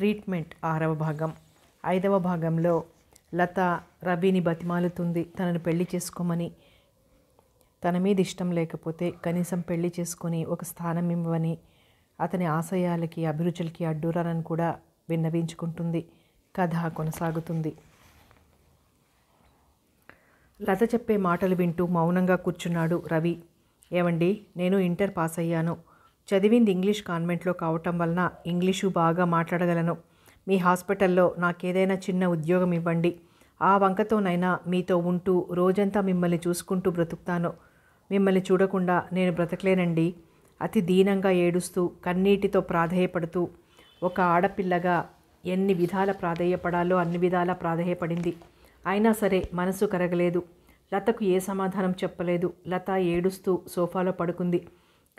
treatment ఆరవ భాగం ఐదవ భాగంలో లత రబీని బతిమాలుతుంది తనను పెళ్లి చేసుకోమని తన మీద ఇష్టం లేకపోతే కనీసం పెళ్లి చేసుకుని ఒక స్థానం ఇవ్వని అతని ఆశయాలకి అభిరుచులకి అడ్డురానని కూడా విన్నవించుకుంటుంది కథ కొనసాగుతుంది లత చెప్పే మాటలు వింటూ మౌనంగా కూర్చున్నాడు రవి ఏమండి నేను ఇంటర్ పాస్ అయ్యాను చదివింది ఇంగ్లీష్ కాన్వెంట్లో కావటం వలన ఇంగ్లీషు బాగా మాట్లాడగలను మీ హాస్పిటల్లో నాకేదైనా చిన్న ఉద్యోగం ఇవ్వండి ఆ వంకతోనైనా మీతో ఉంటూ రోజంతా మిమ్మల్ని చూసుకుంటూ బ్రతుకుతాను మిమ్మల్ని చూడకుండా నేను బ్రతకలేనండి అతి దీనంగా ఏడుస్తూ కన్నీటితో ప్రాధేయపడుతూ ఒక ఆడపిల్లగా ఎన్ని విధాల ప్రాధేయపడాలో అన్ని విధాల ప్రాధేయపడింది అయినా సరే మనసు కరగలేదు లతకు ఏ సమాధానం చెప్పలేదు లత ఏడుస్తూ సోఫాలో పడుకుంది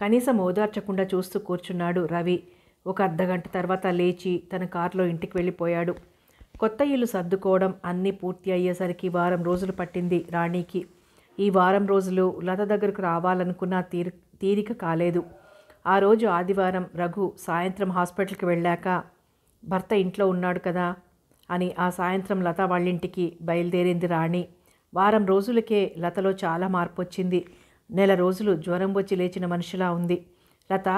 కనీసం ఓదార్చకుండా చూస్తూ కూర్చున్నాడు రవి ఒక అర్ధగంట తర్వాత లేచి తన కారులో ఇంటికి వెళ్ళిపోయాడు కొత్త ఇల్లు సర్దుకోవడం అన్నీ పూర్తి అయ్యేసరికి వారం రోజులు పట్టింది రాణికి ఈ వారం రోజులు లత దగ్గరకు రావాలనుకున్న తీరి తీరిక కాలేదు ఆ రోజు ఆదివారం రఘు సాయంత్రం హాస్పిటల్కి వెళ్ళాక భర్త ఇంట్లో ఉన్నాడు కదా అని ఆ సాయంత్రం లత వాళ్ళింటికి బయలుదేరింది రాణి వారం రోజులకే లతలో చాలా మార్పు వచ్చింది నెల రోజులు జ్వరం వచ్చి లేచిన మనిషిలా ఉంది లత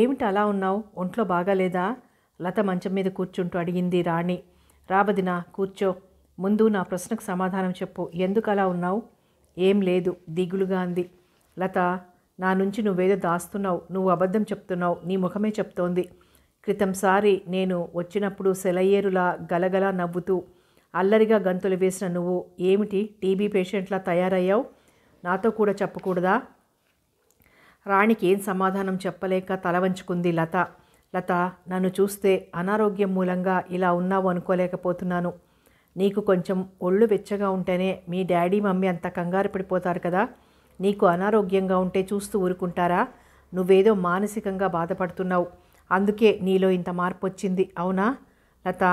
ఏమిటి అలా ఉన్నావు ఒంట్లో బాగాలేదా లత మంచం మీద కూర్చుంటూ అడిగింది రాణి రాబదినా కూర్చో ముందు నా ప్రశ్నకు సమాధానం చెప్పు ఎందుకు అలా ఉన్నావు ఏం లేదు దిగులుగా అంది లత నా నుంచి నువ్వేదో దాస్తున్నావు నువ్వు అబద్ధం చెప్తున్నావు నీ ముఖమే చెప్తోంది క్రితంసారి నేను వచ్చినప్పుడు సెలయేరులా గలగలా నవ్వుతూ అల్లరిగా గంతులు వేసిన నువ్వు ఏమిటి టీబీ పేషెంట్లా తయారయ్యావు నాతో కూడా చెప్పకూడదా రాణికి ఏం సమాధానం చెప్పలేక తల వంచుకుంది లత లత నన్ను చూస్తే అనారోగ్యం మూలంగా ఇలా ఉన్నావు అనుకోలేకపోతున్నాను నీకు కొంచెం ఒళ్ళు వెచ్చగా ఉంటేనే మీ డాడీ మమ్మీ అంత కంగారు పడిపోతారు కదా నీకు అనారోగ్యంగా ఉంటే చూస్తూ ఊరుకుంటారా నువ్వేదో మానసికంగా బాధపడుతున్నావు అందుకే నీలో ఇంత మార్పు వచ్చింది అవునా లత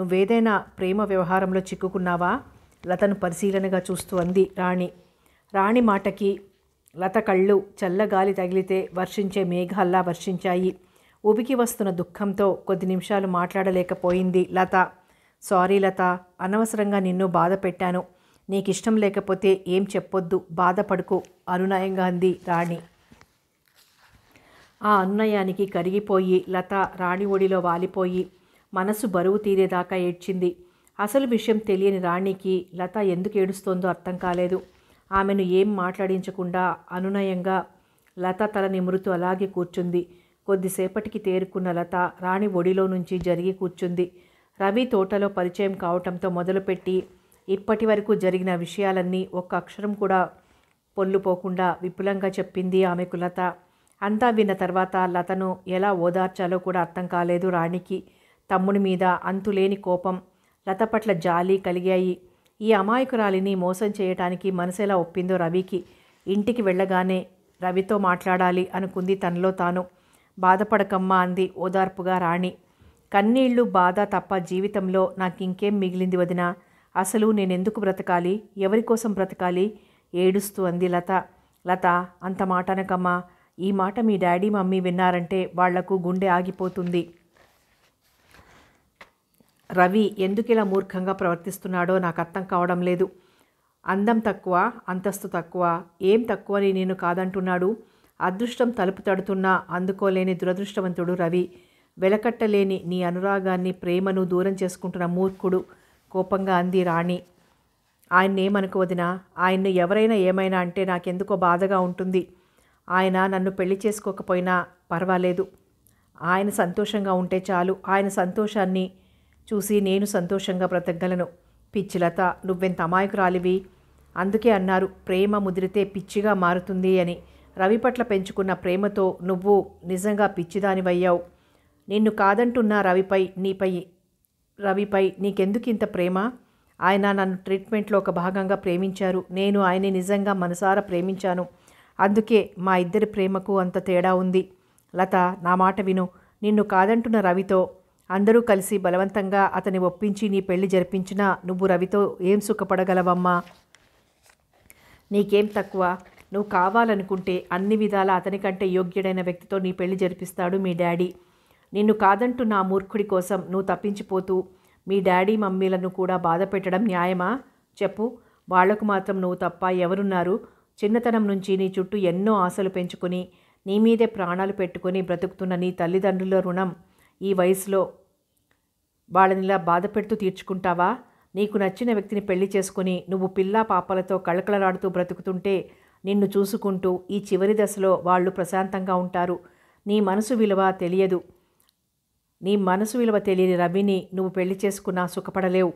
నువ్వేదైనా ప్రేమ వ్యవహారంలో చిక్కుకున్నావా లతను పరిశీలనగా చూస్తూ అంది రాణి రాణి మాటకి లత కళ్ళు చల్లగాలి తగిలితే వర్షించే మేఘాల్లా వర్షించాయి ఉబికి వస్తున్న దుఃఖంతో కొద్ది నిమిషాలు మాట్లాడలేకపోయింది లత సారీ లత అనవసరంగా నిన్ను బాధ పెట్టాను నీకు ఇష్టం లేకపోతే ఏం చెప్పొద్దు బాధపడుకు అనునయంగా అంది రాణి ఆ అనునయానికి కరిగిపోయి లత రాణి ఒడిలో వాలిపోయి మనసు బరువు తీరేదాకా ఏడ్చింది అసలు విషయం తెలియని రాణికి లత ఎందుకు ఏడుస్తోందో అర్థం కాలేదు ఆమెను ఏం మాట్లాడించకుండా అనునయంగా లత తల నిమురుతూ అలాగే కూర్చుంది కొద్దిసేపటికి తేరుకున్న లత రాణి ఒడిలో నుంచి జరిగి కూర్చుంది రవి తోటలో పరిచయం కావటంతో మొదలుపెట్టి ఇప్పటి వరకు జరిగిన విషయాలన్నీ ఒక్క అక్షరం కూడా పొల్లుపోకుండా విపులంగా చెప్పింది ఆమెకు లత అంతా విన్న తర్వాత లతను ఎలా ఓదార్చాలో కూడా అర్థం కాలేదు రాణికి తమ్ముడి మీద అంతులేని కోపం లత పట్ల జాలి కలిగాయి ఈ అమాయకురాలిని మోసం చేయటానికి మనసెలా ఒప్పిందో రవికి ఇంటికి వెళ్ళగానే రవితో మాట్లాడాలి అనుకుంది తనలో తాను బాధపడకమ్మా అంది ఓదార్పుగా రాణి కన్నీళ్లు బాధ తప్ప జీవితంలో నాకు ఇంకేం మిగిలింది వదిన అసలు నేనెందుకు బ్రతకాలి ఎవరి కోసం బ్రతకాలి ఏడుస్తూ అంది లత లత అంత మాటనకమ్మా ఈ మాట మీ డాడీ మమ్మీ విన్నారంటే వాళ్లకు గుండె ఆగిపోతుంది రవి ఎందుకు ఇలా మూర్ఖంగా ప్రవర్తిస్తున్నాడో నాకు అర్థం కావడం లేదు అందం తక్కువ అంతస్తు తక్కువ ఏం తక్కువని నేను కాదంటున్నాడు అదృష్టం తలుపు తడుతున్నా అందుకోలేని దురదృష్టవంతుడు రవి వెలకట్టలేని నీ అనురాగాన్ని ప్రేమను దూరం చేసుకుంటున్న మూర్ఖుడు కోపంగా అంది రాణి ఆయన్నేమనుకు వదినా ఆయన్ను ఎవరైనా ఏమైనా అంటే నాకెందుకో బాధగా ఉంటుంది ఆయన నన్ను పెళ్లి చేసుకోకపోయినా పర్వాలేదు ఆయన సంతోషంగా ఉంటే చాలు ఆయన సంతోషాన్ని చూసి నేను సంతోషంగా బ్రతకగలను పిచ్చిలత నువ్వెంత అమాయకురాలివి అందుకే అన్నారు ప్రేమ ముదిరితే పిచ్చిగా మారుతుంది అని రవి పట్ల పెంచుకున్న ప్రేమతో నువ్వు నిజంగా పిచ్చిదానివయ్యావు నిన్ను కాదంటున్న రవిపై నీపై రవిపై నీకెందుకు ఇంత ప్రేమ ఆయన నన్ను ట్రీట్మెంట్లో ఒక భాగంగా ప్రేమించారు నేను ఆయన్ని నిజంగా మనసారా ప్రేమించాను అందుకే మా ఇద్దరి ప్రేమకు అంత తేడా ఉంది లత నా మాట విను నిన్ను కాదంటున్న రవితో అందరూ కలిసి బలవంతంగా అతని ఒప్పించి నీ పెళ్లి జరిపించినా నువ్వు రవితో ఏం సుఖపడగలవమ్మా నీకేం తక్కువ నువ్వు కావాలనుకుంటే అన్ని విధాల అతనికంటే యోగ్యుడైన వ్యక్తితో నీ పెళ్లి జరిపిస్తాడు మీ డాడీ నిన్ను కాదంటూ నా మూర్ఖుడి కోసం నువ్వు తప్పించిపోతూ మీ డాడీ మమ్మీలను కూడా బాధ పెట్టడం న్యాయమా చెప్పు వాళ్లకు మాత్రం నువ్వు తప్ప ఎవరున్నారు చిన్నతనం నుంచి నీ చుట్టూ ఎన్నో ఆశలు పెంచుకుని నీ మీదే ప్రాణాలు పెట్టుకుని బ్రతుకుతున్న నీ తల్లిదండ్రుల రుణం ఈ వయసులో వాళ్ళనిలా బాధ పెడుతూ తీర్చుకుంటావా నీకు నచ్చిన వ్యక్తిని పెళ్లి చేసుకుని నువ్వు పిల్లా పాపలతో కళకళలాడుతూ బ్రతుకుతుంటే నిన్ను చూసుకుంటూ ఈ చివరి దశలో వాళ్ళు ప్రశాంతంగా ఉంటారు నీ మనసు విలువ తెలియదు నీ మనసు విలువ తెలియని రవిని నువ్వు పెళ్లి చేసుకున్నా సుఖపడలేవు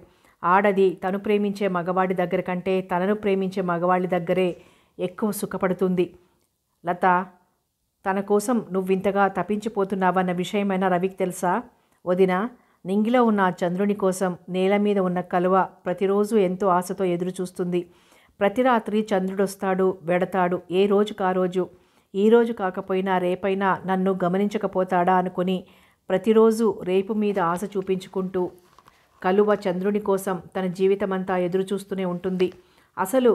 ఆడది తను ప్రేమించే మగవాడి దగ్గర కంటే తనను ప్రేమించే మగవాడి దగ్గరే ఎక్కువ సుఖపడుతుంది లత తన కోసం నువ్వింతగా తప్పించిపోతున్నావన్న విషయమైనా రవికి తెలుసా వదినా నింగిలో ఉన్న ఆ చంద్రుని కోసం నేల మీద ఉన్న కలువ ప్రతిరోజు ఎంతో ఆశతో ఎదురు చూస్తుంది ప్రతి రాత్రి చంద్రుడొస్తాడు వెడతాడు ఏ రోజు కారోజు ఈ రోజు కాకపోయినా రేపైనా నన్ను గమనించకపోతాడా అనుకుని ప్రతిరోజు రేపు మీద ఆశ చూపించుకుంటూ కలువ చంద్రుని కోసం తన జీవితమంతా ఎదురు చూస్తూనే ఉంటుంది అసలు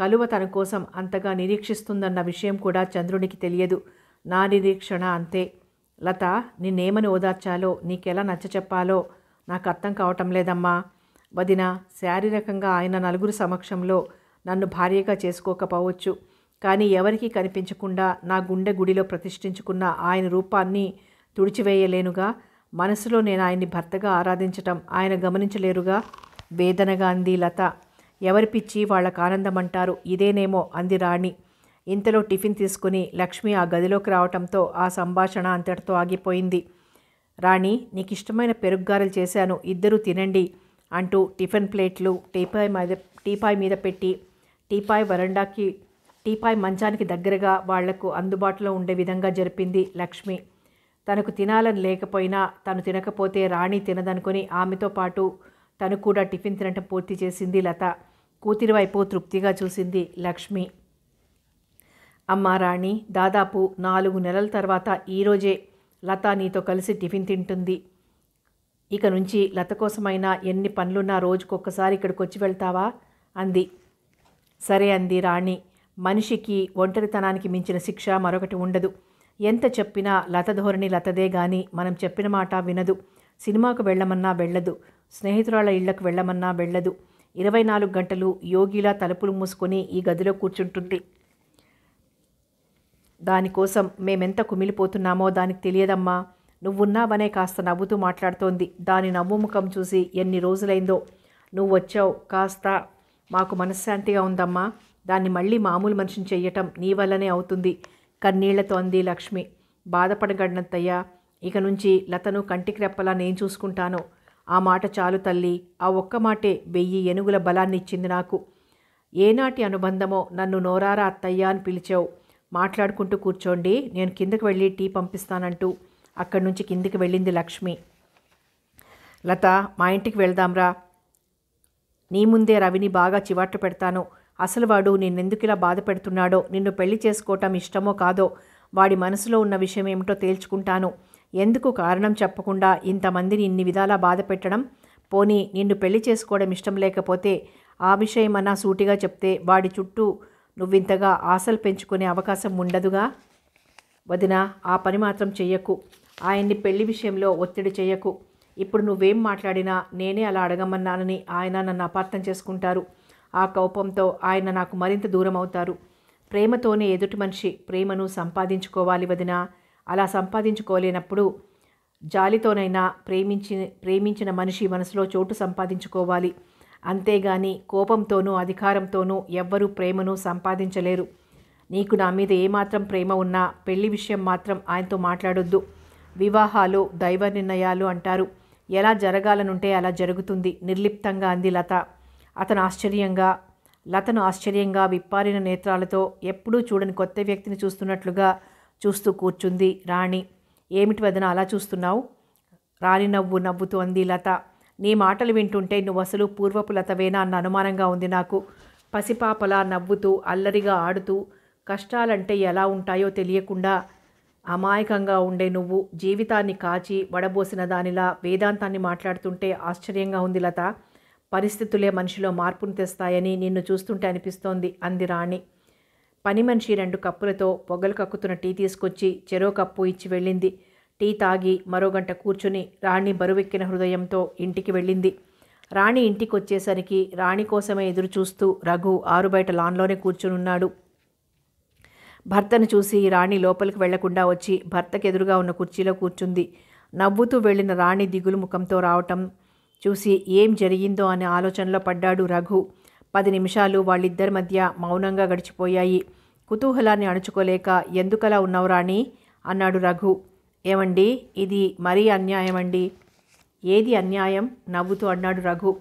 కలువ తన కోసం అంతగా నిరీక్షిస్తుందన్న విషయం కూడా చంద్రునికి తెలియదు నా నిరీక్షణ అంతే లత నిన్నేమని ఓదార్చాలో నీకెలా నచ్చ చెప్పాలో నాకు అర్థం కావటం లేదమ్మా వదిన శారీరకంగా ఆయన నలుగురు సమక్షంలో నన్ను భార్యగా చేసుకోకపోవచ్చు కానీ ఎవరికీ కనిపించకుండా నా గుండె గుడిలో ప్రతిష్ఠించుకున్న ఆయన రూపాన్ని తుడిచివేయలేనుగా మనసులో నేను ఆయన్ని భర్తగా ఆరాధించటం ఆయన గమనించలేరుగా వేదనగా అంది లత ఎవరి పిచ్చి వాళ్ళకు ఆనందం అంటారు ఇదేనేమో అంది రాణి ఇంతలో టిఫిన్ తీసుకుని లక్ష్మి ఆ గదిలోకి రావటంతో ఆ సంభాషణ అంతటితో ఆగిపోయింది రాణి నీకు ఇష్టమైన పెరుగ్గారలు చేశాను ఇద్దరూ తినండి అంటూ టిఫిన్ ప్లేట్లు టీపాయ్ మీద టీపాయ్ మీద పెట్టి టీపాయ్ వరండాకి టీపాయ్ మంచానికి దగ్గరగా వాళ్లకు అందుబాటులో ఉండే విధంగా జరిపింది లక్ష్మి తనకు తినాలని లేకపోయినా తను తినకపోతే రాణి తినదనుకుని ఆమెతో పాటు తను కూడా టిఫిన్ తినటం పూర్తి చేసింది లత కూతురి వైపు తృప్తిగా చూసింది లక్ష్మి అమ్మారాణి దాదాపు నాలుగు నెలల తర్వాత ఈరోజే లత నీతో కలిసి టిఫిన్ తింటుంది ఇక నుంచి లత కోసమైనా ఎన్ని పనులున్నా రోజుకొక్కసారి ఇక్కడికి వచ్చి వెళ్తావా అంది సరే అంది రాణి మనిషికి ఒంటరితనానికి మించిన శిక్ష మరొకటి ఉండదు ఎంత చెప్పినా లత ధోరణి లతదే గాని మనం చెప్పిన మాట వినదు సినిమాకు వెళ్ళమన్నా వెళ్ళదు స్నేహితురాళ్ళ ఇళ్లకు వెళ్ళమన్నా వెళ్ళదు ఇరవై నాలుగు గంటలు యోగిలా తలుపులు మూసుకొని ఈ గదిలో కూర్చుంటుంది దానికోసం మేమెంత కుమిలిపోతున్నామో దానికి తెలియదమ్మా నువ్వున్నావనే కాస్త నవ్వుతూ మాట్లాడుతోంది దాని నవ్వు ముఖం చూసి ఎన్ని రోజులైందో నువ్వు వచ్చావు కాస్త మాకు మనశ్శాంతిగా ఉందమ్మా దాన్ని మళ్ళీ మామూలు మనిషిని చెయ్యటం నీ వల్లనే అవుతుంది కన్నీళ్లతో అంది లక్ష్మి బాధపడగడినంతయ్యా ఇక నుంచి లతను కంటికి రెప్పలా నేను చూసుకుంటాను ఆ మాట చాలు తల్లి ఆ ఒక్క మాటే వెయ్యి ఏనుగుల బలాన్నిచ్చింది నాకు ఏనాటి అనుబంధమో నన్ను నోరారా అత్తయ్య అని పిలిచావు మాట్లాడుకుంటూ కూర్చోండి నేను కిందకు వెళ్ళి టీ పంపిస్తానంటూ అక్కడి నుంచి కిందికి వెళ్ళింది లక్ష్మి లత మా ఇంటికి వెళ్దాంరా నీ ముందే రవిని బాగా చివాట్లు పెడతాను అసలు వాడు నిన్నెందుకు ఇలా బాధ పెడుతున్నాడో నిన్ను పెళ్లి చేసుకోవటం ఇష్టమో కాదో వాడి మనసులో ఉన్న విషయం ఏమిటో తేల్చుకుంటాను ఎందుకు కారణం చెప్పకుండా ఇంతమందిని ఇన్ని విధాలా బాధ పెట్టడం పోనీ నిన్ను పెళ్లి చేసుకోవడం ఇష్టం లేకపోతే ఆ విషయమన్నా సూటిగా చెప్తే వాడి చుట్టూ నువ్వింతగా ఆశలు పెంచుకునే అవకాశం ఉండదుగా వదిన ఆ పని మాత్రం చెయ్యకు ఆయన్ని పెళ్లి విషయంలో ఒత్తిడి చేయకు ఇప్పుడు నువ్వేం మాట్లాడినా నేనే అలా అడగమన్నానని ఆయన నన్ను అపార్థం చేసుకుంటారు ఆ కోపంతో ఆయన నాకు మరింత దూరం అవుతారు ప్రేమతోనే ఎదుటి మనిషి ప్రేమను సంపాదించుకోవాలి వదిన అలా సంపాదించుకోలేనప్పుడు జాలితోనైనా ప్రేమించి ప్రేమించిన మనిషి మనసులో చోటు సంపాదించుకోవాలి అంతేగాని కోపంతోనూ అధికారంతోనూ ఎవ్వరూ ప్రేమను సంపాదించలేరు నీకు నా మీద ఏమాత్రం ప్రేమ ఉన్నా పెళ్లి విషయం మాత్రం ఆయనతో మాట్లాడొద్దు వివాహాలు దైవ నిర్ణయాలు అంటారు ఎలా జరగాలనుంటే అలా జరుగుతుంది నిర్లిప్తంగా అంది లత అతను ఆశ్చర్యంగా లతను ఆశ్చర్యంగా విప్పారిన నేత్రాలతో ఎప్పుడూ చూడని కొత్త వ్యక్తిని చూస్తున్నట్లుగా చూస్తూ కూర్చుంది రాణి ఏమిటి వదన అలా చూస్తున్నావు రాణి నవ్వు నవ్వుతూ అంది లత నీ మాటలు వింటుంటే నువ్వు అసలు పూర్వపు లతవేనా అన్న అనుమానంగా ఉంది నాకు పసిపాపలా నవ్వుతూ అల్లరిగా ఆడుతూ కష్టాలంటే ఎలా ఉంటాయో తెలియకుండా అమాయకంగా ఉండే నువ్వు జీవితాన్ని కాచి వడబోసిన దానిలా వేదాంతాన్ని మాట్లాడుతుంటే ఆశ్చర్యంగా ఉంది లత పరిస్థితులే మనిషిలో మార్పును తెస్తాయని నిన్ను చూస్తుంటే అనిపిస్తోంది అంది రాణి పని మనిషి రెండు కప్పులతో పొగలు కక్కుతున్న టీ తీసుకొచ్చి చెరో కప్పు ఇచ్చి వెళ్ళింది టీ తాగి మరో గంట కూర్చుని రాణి బరువెక్కిన హృదయంతో ఇంటికి వెళ్ళింది రాణి ఇంటికి వచ్చేసరికి రాణి కోసమే ఎదురు చూస్తూ రఘు ఆరుబయట లాన్లోనే కూర్చునున్నాడు భర్తను చూసి రాణి లోపలికి వెళ్లకుండా వచ్చి భర్తకు ఎదురుగా ఉన్న కుర్చీలో కూర్చుంది నవ్వుతూ వెళ్ళిన రాణి దిగులు ముఖంతో రావటం చూసి ఏం జరిగిందో అనే ఆలోచనలో పడ్డాడు రఘు పది నిమిషాలు వాళ్ళిద్దరి మధ్య మౌనంగా గడిచిపోయాయి కుతూహలాన్ని అణుచుకోలేక ఎందుకలా ఉన్నావు రాణి అన్నాడు రఘు ఏమండి ఇది మరీ అన్యాయం అండి ఏది అన్యాయం నవ్వుతూ అన్నాడు రఘు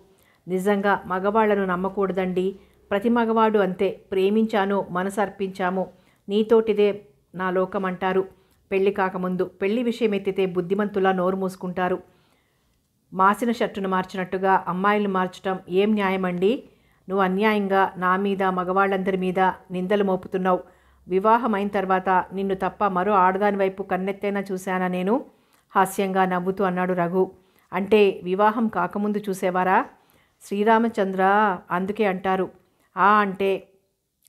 నిజంగా మగవాళ్లను నమ్మకూడదండి ప్రతి మగవాడు అంతే ప్రేమించాను అర్పించాము నీతోటిదే నా లోకమంటారు పెళ్లి కాకముందు పెళ్లి విషయం ఎత్తితే బుద్ధిమంతులా నోరు మూసుకుంటారు మాసిన షర్టును మార్చినట్టుగా అమ్మాయిలు మార్చటం ఏం న్యాయమండి నువ్వు అన్యాయంగా నా మీద మగవాళ్ళందరి మీద నిందలు మోపుతున్నావు వివాహమైన తర్వాత నిన్ను తప్ప మరో ఆడదాని వైపు కన్నెత్తైనా చూశానా నేను హాస్యంగా నవ్వుతూ అన్నాడు రఘు అంటే వివాహం కాకముందు చూసేవారా శ్రీరామచంద్ర అందుకే అంటారు ఆ అంటే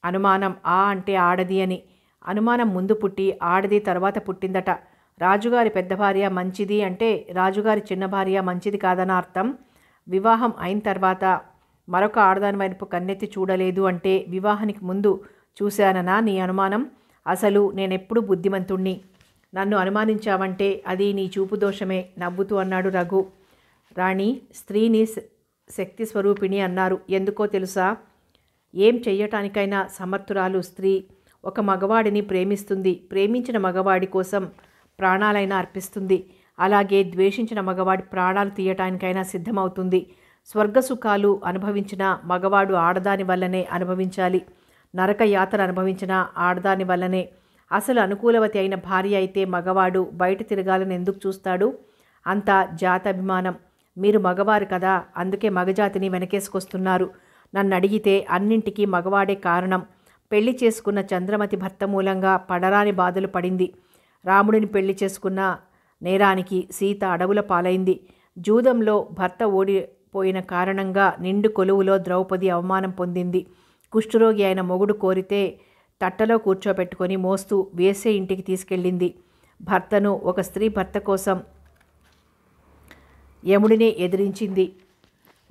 అనుమానం ఆ అంటే ఆడది అని అనుమానం ముందు పుట్టి ఆడది తర్వాత పుట్టిందట రాజుగారి పెద్ద భార్య మంచిది అంటే రాజుగారి చిన్న భార్య మంచిది కాదన అర్థం వివాహం అయిన తర్వాత మరొక ఆడదాని వైపు కన్నెత్తి చూడలేదు అంటే వివాహానికి ముందు చూశాననా నీ అనుమానం అసలు నేనెప్పుడు బుద్ధిమంతుణ్ణి నన్ను అనుమానించావంటే అది నీ చూపు దోషమే నవ్వుతూ అన్నాడు రఘు రాణి స్త్రీని శక్తి స్వరూపిణి అన్నారు ఎందుకో తెలుసా ఏం చెయ్యటానికైనా సమర్థురాలు స్త్రీ ఒక మగవాడిని ప్రేమిస్తుంది ప్రేమించిన మగవాడి కోసం ప్రాణాలైనా అర్పిస్తుంది అలాగే ద్వేషించిన మగవాడి ప్రాణాలు తీయటానికైనా సిద్ధమవుతుంది స్వర్గసుఖాలు అనుభవించిన మగవాడు ఆడదాని వల్లనే అనుభవించాలి నరక యాతన అనుభవించిన ఆడదాని వల్లనే అసలు అనుకూలవతి అయిన భార్య అయితే మగవాడు బయట తిరగాలని ఎందుకు చూస్తాడు అంతా జాతభిమానం మీరు మగవారు కదా అందుకే మగజాతిని వెనకేసుకొస్తున్నారు నన్ను అడిగితే అన్నింటికీ మగవాడే కారణం పెళ్లి చేసుకున్న చంద్రమతి భర్త మూలంగా పడరాని బాధలు పడింది రాముడిని పెళ్లి చేసుకున్న నేరానికి సీత అడవుల పాలైంది జూదంలో భర్త ఓడిపోయిన కారణంగా నిండు కొలువులో ద్రౌపది అవమానం పొందింది కుష్ఠరోగి అయిన మొగుడు కోరితే తట్టలో కూర్చోబెట్టుకొని మోస్తూ వేసే ఇంటికి తీసుకెళ్ళింది భర్తను ఒక స్త్రీ భర్త కోసం యముడినే ఎదిరించింది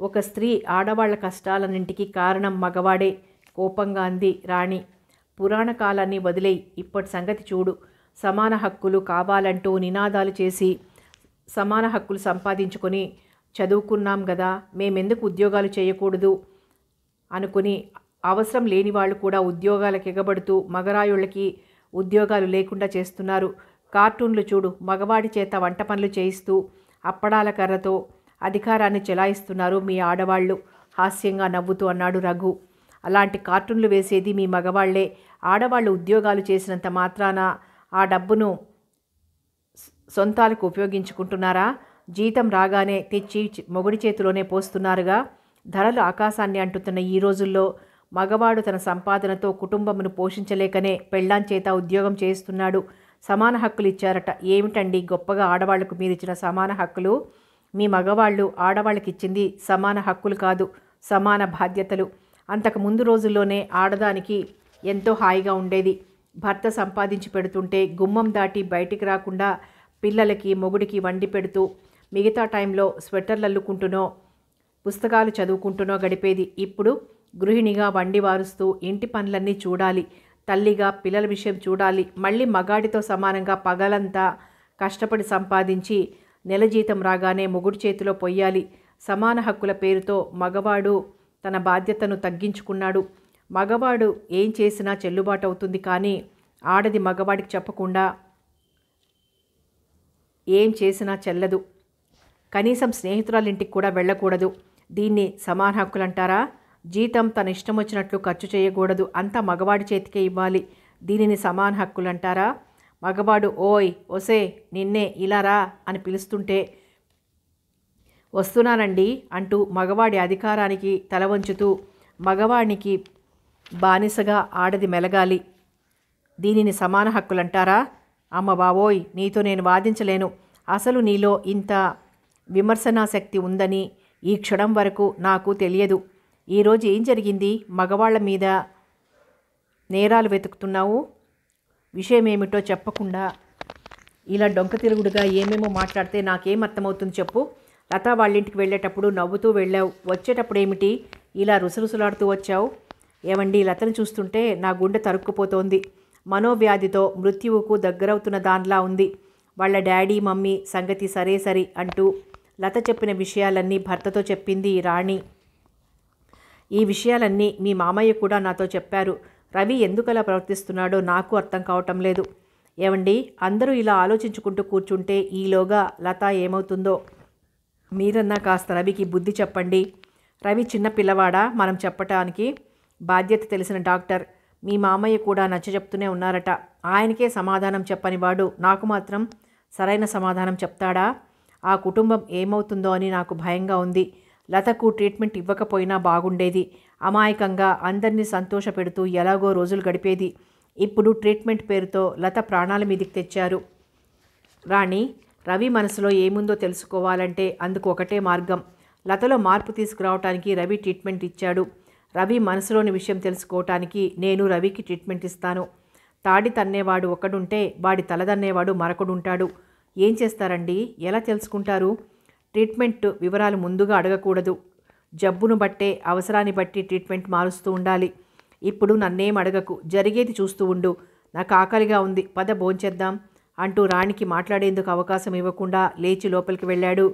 ఒక స్త్రీ ఆడవాళ్ల కష్టాలన్నింటికి కారణం మగవాడే కోపంగా అంది రాణి పురాణ కాలాన్ని వదిలేయి ఇప్పటి సంగతి చూడు సమాన హక్కులు కావాలంటూ నినాదాలు చేసి సమాన హక్కులు సంపాదించుకొని చదువుకున్నాం కదా మేమెందుకు ఉద్యోగాలు చేయకూడదు అనుకుని అవసరం లేని వాళ్ళు కూడా ఉద్యోగాలకు ఎగబడుతూ మగరాయుళ్ళకి ఉద్యోగాలు లేకుండా చేస్తున్నారు కార్టూన్లు చూడు మగవాడి చేత వంట పనులు చేయిస్తూ అప్పడాల కర్రతో అధికారాన్ని చెలాయిస్తున్నారు మీ ఆడవాళ్ళు హాస్యంగా నవ్వుతూ అన్నాడు రఘు అలాంటి కార్టూన్లు వేసేది మీ మగవాళ్లే ఆడవాళ్ళు ఉద్యోగాలు చేసినంత మాత్రాన ఆ డబ్బును సొంతాలకు ఉపయోగించుకుంటున్నారా జీతం రాగానే తెచ్చి మొగుడి చేతిలోనే పోస్తున్నారుగా ధరలు ఆకాశాన్ని అంటుతున్న ఈ రోజుల్లో మగవాడు తన సంపాదనతో కుటుంబమును పోషించలేకనే పెళ్ళాం చేత ఉద్యోగం చేస్తున్నాడు సమాన హక్కులు ఇచ్చారట ఏమిటండి గొప్పగా ఆడవాళ్లకు మీరిచ్చిన సమాన హక్కులు మీ మగవాళ్ళు ఆడవాళ్ళకి ఇచ్చింది సమాన హక్కులు కాదు సమాన బాధ్యతలు అంతకు ముందు రోజుల్లోనే ఆడదానికి ఎంతో హాయిగా ఉండేది భర్త సంపాదించి పెడుతుంటే గుమ్మం దాటి బయటికి రాకుండా పిల్లలకి మొగుడికి వండి పెడుతూ మిగతా టైంలో స్వెటర్లు అల్లుకుంటునో పుస్తకాలు చదువుకుంటునో గడిపేది ఇప్పుడు గృహిణిగా వండి వారుస్తూ ఇంటి పనులన్నీ చూడాలి తల్లిగా పిల్లల విషయం చూడాలి మళ్ళీ మగాడితో సమానంగా పగలంతా కష్టపడి సంపాదించి నెల జీతం రాగానే మొగుడు చేతిలో పొయ్యాలి సమాన హక్కుల పేరుతో మగవాడు తన బాధ్యతను తగ్గించుకున్నాడు మగవాడు ఏం చేసినా చెల్లుబాటు అవుతుంది కానీ ఆడది మగవాడికి చెప్పకుండా ఏం చేసినా చెల్లదు కనీసం స్నేహితురాలింటికి కూడా వెళ్ళకూడదు దీన్ని సమాన హక్కులంటారా జీతం తన ఇష్టం వచ్చినట్లు ఖర్చు చేయకూడదు అంతా మగవాడి చేతికే ఇవ్వాలి దీనిని సమాన హక్కులంటారా మగవాడు ఓయ్ ఒసే నిన్నే ఇలా రా అని పిలుస్తుంటే వస్తున్నానండి అంటూ మగవాడి అధికారానికి తల వంచుతూ మగవాడికి బానిసగా ఆడది మెలగాలి దీనిని సమాన హక్కులంటారా అమ్మ బావోయ్ నీతో నేను వాదించలేను అసలు నీలో ఇంత విమర్శనాశక్తి ఉందని ఈ క్షణం వరకు నాకు తెలియదు ఈరోజు ఏం జరిగింది మగవాళ్ళ మీద నేరాలు వెతుకుతున్నావు విషయం ఏమిటో చెప్పకుండా ఇలా డొంక తిరుగుడుగా ఏమేమో మాట్లాడితే నాకేం అర్థమవుతుంది చెప్పు వాళ్ళ వాళ్ళింటికి వెళ్ళేటప్పుడు నవ్వుతూ వెళ్ళావు వచ్చేటప్పుడు ఏమిటి ఇలా రుసరుసలాడుతూ వచ్చావు ఏమండి లతను చూస్తుంటే నా గుండె తరుక్కుపోతోంది మనోవ్యాధితో మృత్యువుకు దగ్గరవుతున్న దానిలా ఉంది వాళ్ళ డాడీ మమ్మీ సంగతి సరే సరి అంటూ లత చెప్పిన విషయాలన్నీ భర్తతో చెప్పింది రాణి ఈ విషయాలన్నీ మీ మామయ్య కూడా నాతో చెప్పారు రవి ఎందుకలా ప్రవర్తిస్తున్నాడో నాకు అర్థం కావటం లేదు ఏమండి అందరూ ఇలా ఆలోచించుకుంటూ కూర్చుంటే ఈలోగా లత ఏమవుతుందో మీరన్నా కాస్త రవికి బుద్ధి చెప్పండి రవి చిన్న పిల్లవాడా మనం చెప్పటానికి బాధ్యత తెలిసిన డాక్టర్ మీ మామయ్య కూడా నచ్చ చెప్తూనే ఉన్నారట ఆయనకే సమాధానం చెప్పనివాడు నాకు మాత్రం సరైన సమాధానం చెప్తాడా ఆ కుటుంబం ఏమవుతుందో అని నాకు భయంగా ఉంది లతకు ట్రీట్మెంట్ ఇవ్వకపోయినా బాగుండేది అమాయకంగా అందరినీ సంతోషపెడుతూ ఎలాగో రోజులు గడిపేది ఇప్పుడు ట్రీట్మెంట్ పేరుతో లత ప్రాణాల మీదికి తెచ్చారు రాణి రవి మనసులో ఏముందో తెలుసుకోవాలంటే అందుకు ఒకటే మార్గం లతలో మార్పు తీసుకురావటానికి రవి ట్రీట్మెంట్ ఇచ్చాడు రవి మనసులోని విషయం తెలుసుకోవటానికి నేను రవికి ట్రీట్మెంట్ ఇస్తాను తాడి తన్నేవాడు ఒకడుంటే వాడి తలదన్నేవాడు మరొకడుంటాడు ఏం చేస్తారండి ఎలా తెలుసుకుంటారు ట్రీట్మెంట్ వివరాలు ముందుగా అడగకూడదు జబ్బును బట్టే అవసరాన్ని బట్టి ట్రీట్మెంట్ మారుస్తూ ఉండాలి ఇప్పుడు నన్నేం అడగకు జరిగేది చూస్తూ ఉండు నాకు ఆకలిగా ఉంది పద భోంచేద్దాం అంటూ రాణికి మాట్లాడేందుకు అవకాశం ఇవ్వకుండా లేచి లోపలికి వెళ్ళాడు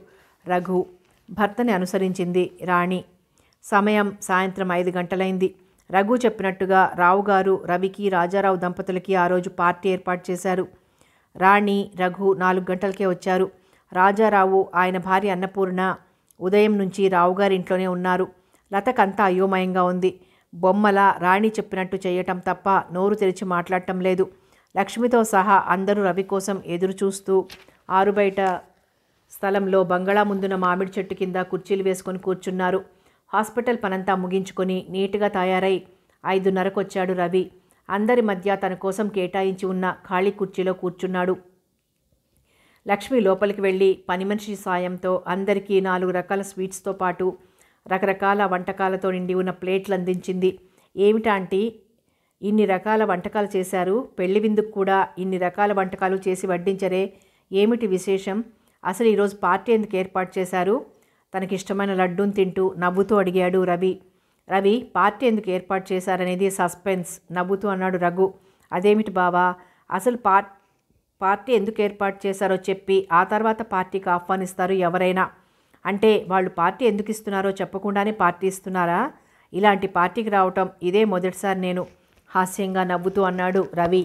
రఘు భర్తని అనుసరించింది రాణి సమయం సాయంత్రం ఐదు గంటలైంది రఘు చెప్పినట్టుగా రావు గారు రవికి రాజారావు దంపతులకి ఆ రోజు పార్టీ ఏర్పాటు చేశారు రాణి రఘు నాలుగు గంటలకే వచ్చారు రాజారావు ఆయన భార్య అన్నపూర్ణ ఉదయం నుంచి రావుగారింట్లోనే ఉన్నారు లతకంతా అయోమయంగా ఉంది బొమ్మల రాణి చెప్పినట్టు చేయటం తప్ప నోరు తెరిచి మాట్లాడటం లేదు లక్ష్మితో సహా అందరూ రవి కోసం ఎదురు చూస్తూ ఆరుబయట స్థలంలో బంగళా ముందున మామిడి చెట్టు కింద కుర్చీలు వేసుకొని కూర్చున్నారు హాస్పిటల్ పనంతా ముగించుకొని నీటుగా తయారై ఐదున్నరకొచ్చాడు రవి అందరి మధ్య తన కోసం కేటాయించి ఉన్న ఖాళీ కుర్చీలో కూర్చున్నాడు లక్ష్మి లోపలికి వెళ్ళి పని మనిషి సాయంతో అందరికీ నాలుగు రకాల స్వీట్స్తో పాటు రకరకాల వంటకాలతో నిండి ఉన్న ప్లేట్లు అందించింది ఏమిటా ఇన్ని రకాల వంటకాలు చేశారు పెళ్లి విందుకు కూడా ఇన్ని రకాల వంటకాలు చేసి వడ్డించరే ఏమిటి విశేషం అసలు ఈరోజు పార్టీ ఎందుకు ఏర్పాటు చేశారు తనకిష్టమైన లడ్డూని తింటూ నవ్వుతూ అడిగాడు రవి రవి పార్టీ ఎందుకు ఏర్పాటు చేశారనేది సస్పెన్స్ నవ్వుతూ అన్నాడు రఘు అదేమిటి బావా అసలు పార్ట్ పార్టీ ఎందుకు ఏర్పాటు చేశారో చెప్పి ఆ తర్వాత పార్టీకి ఆహ్వానిస్తారు ఎవరైనా అంటే వాళ్ళు పార్టీ ఎందుకు ఇస్తున్నారో చెప్పకుండానే పార్టీ ఇస్తున్నారా ఇలాంటి పార్టీకి రావటం ఇదే మొదటిసారి నేను హాస్యంగా నవ్వుతూ అన్నాడు రవి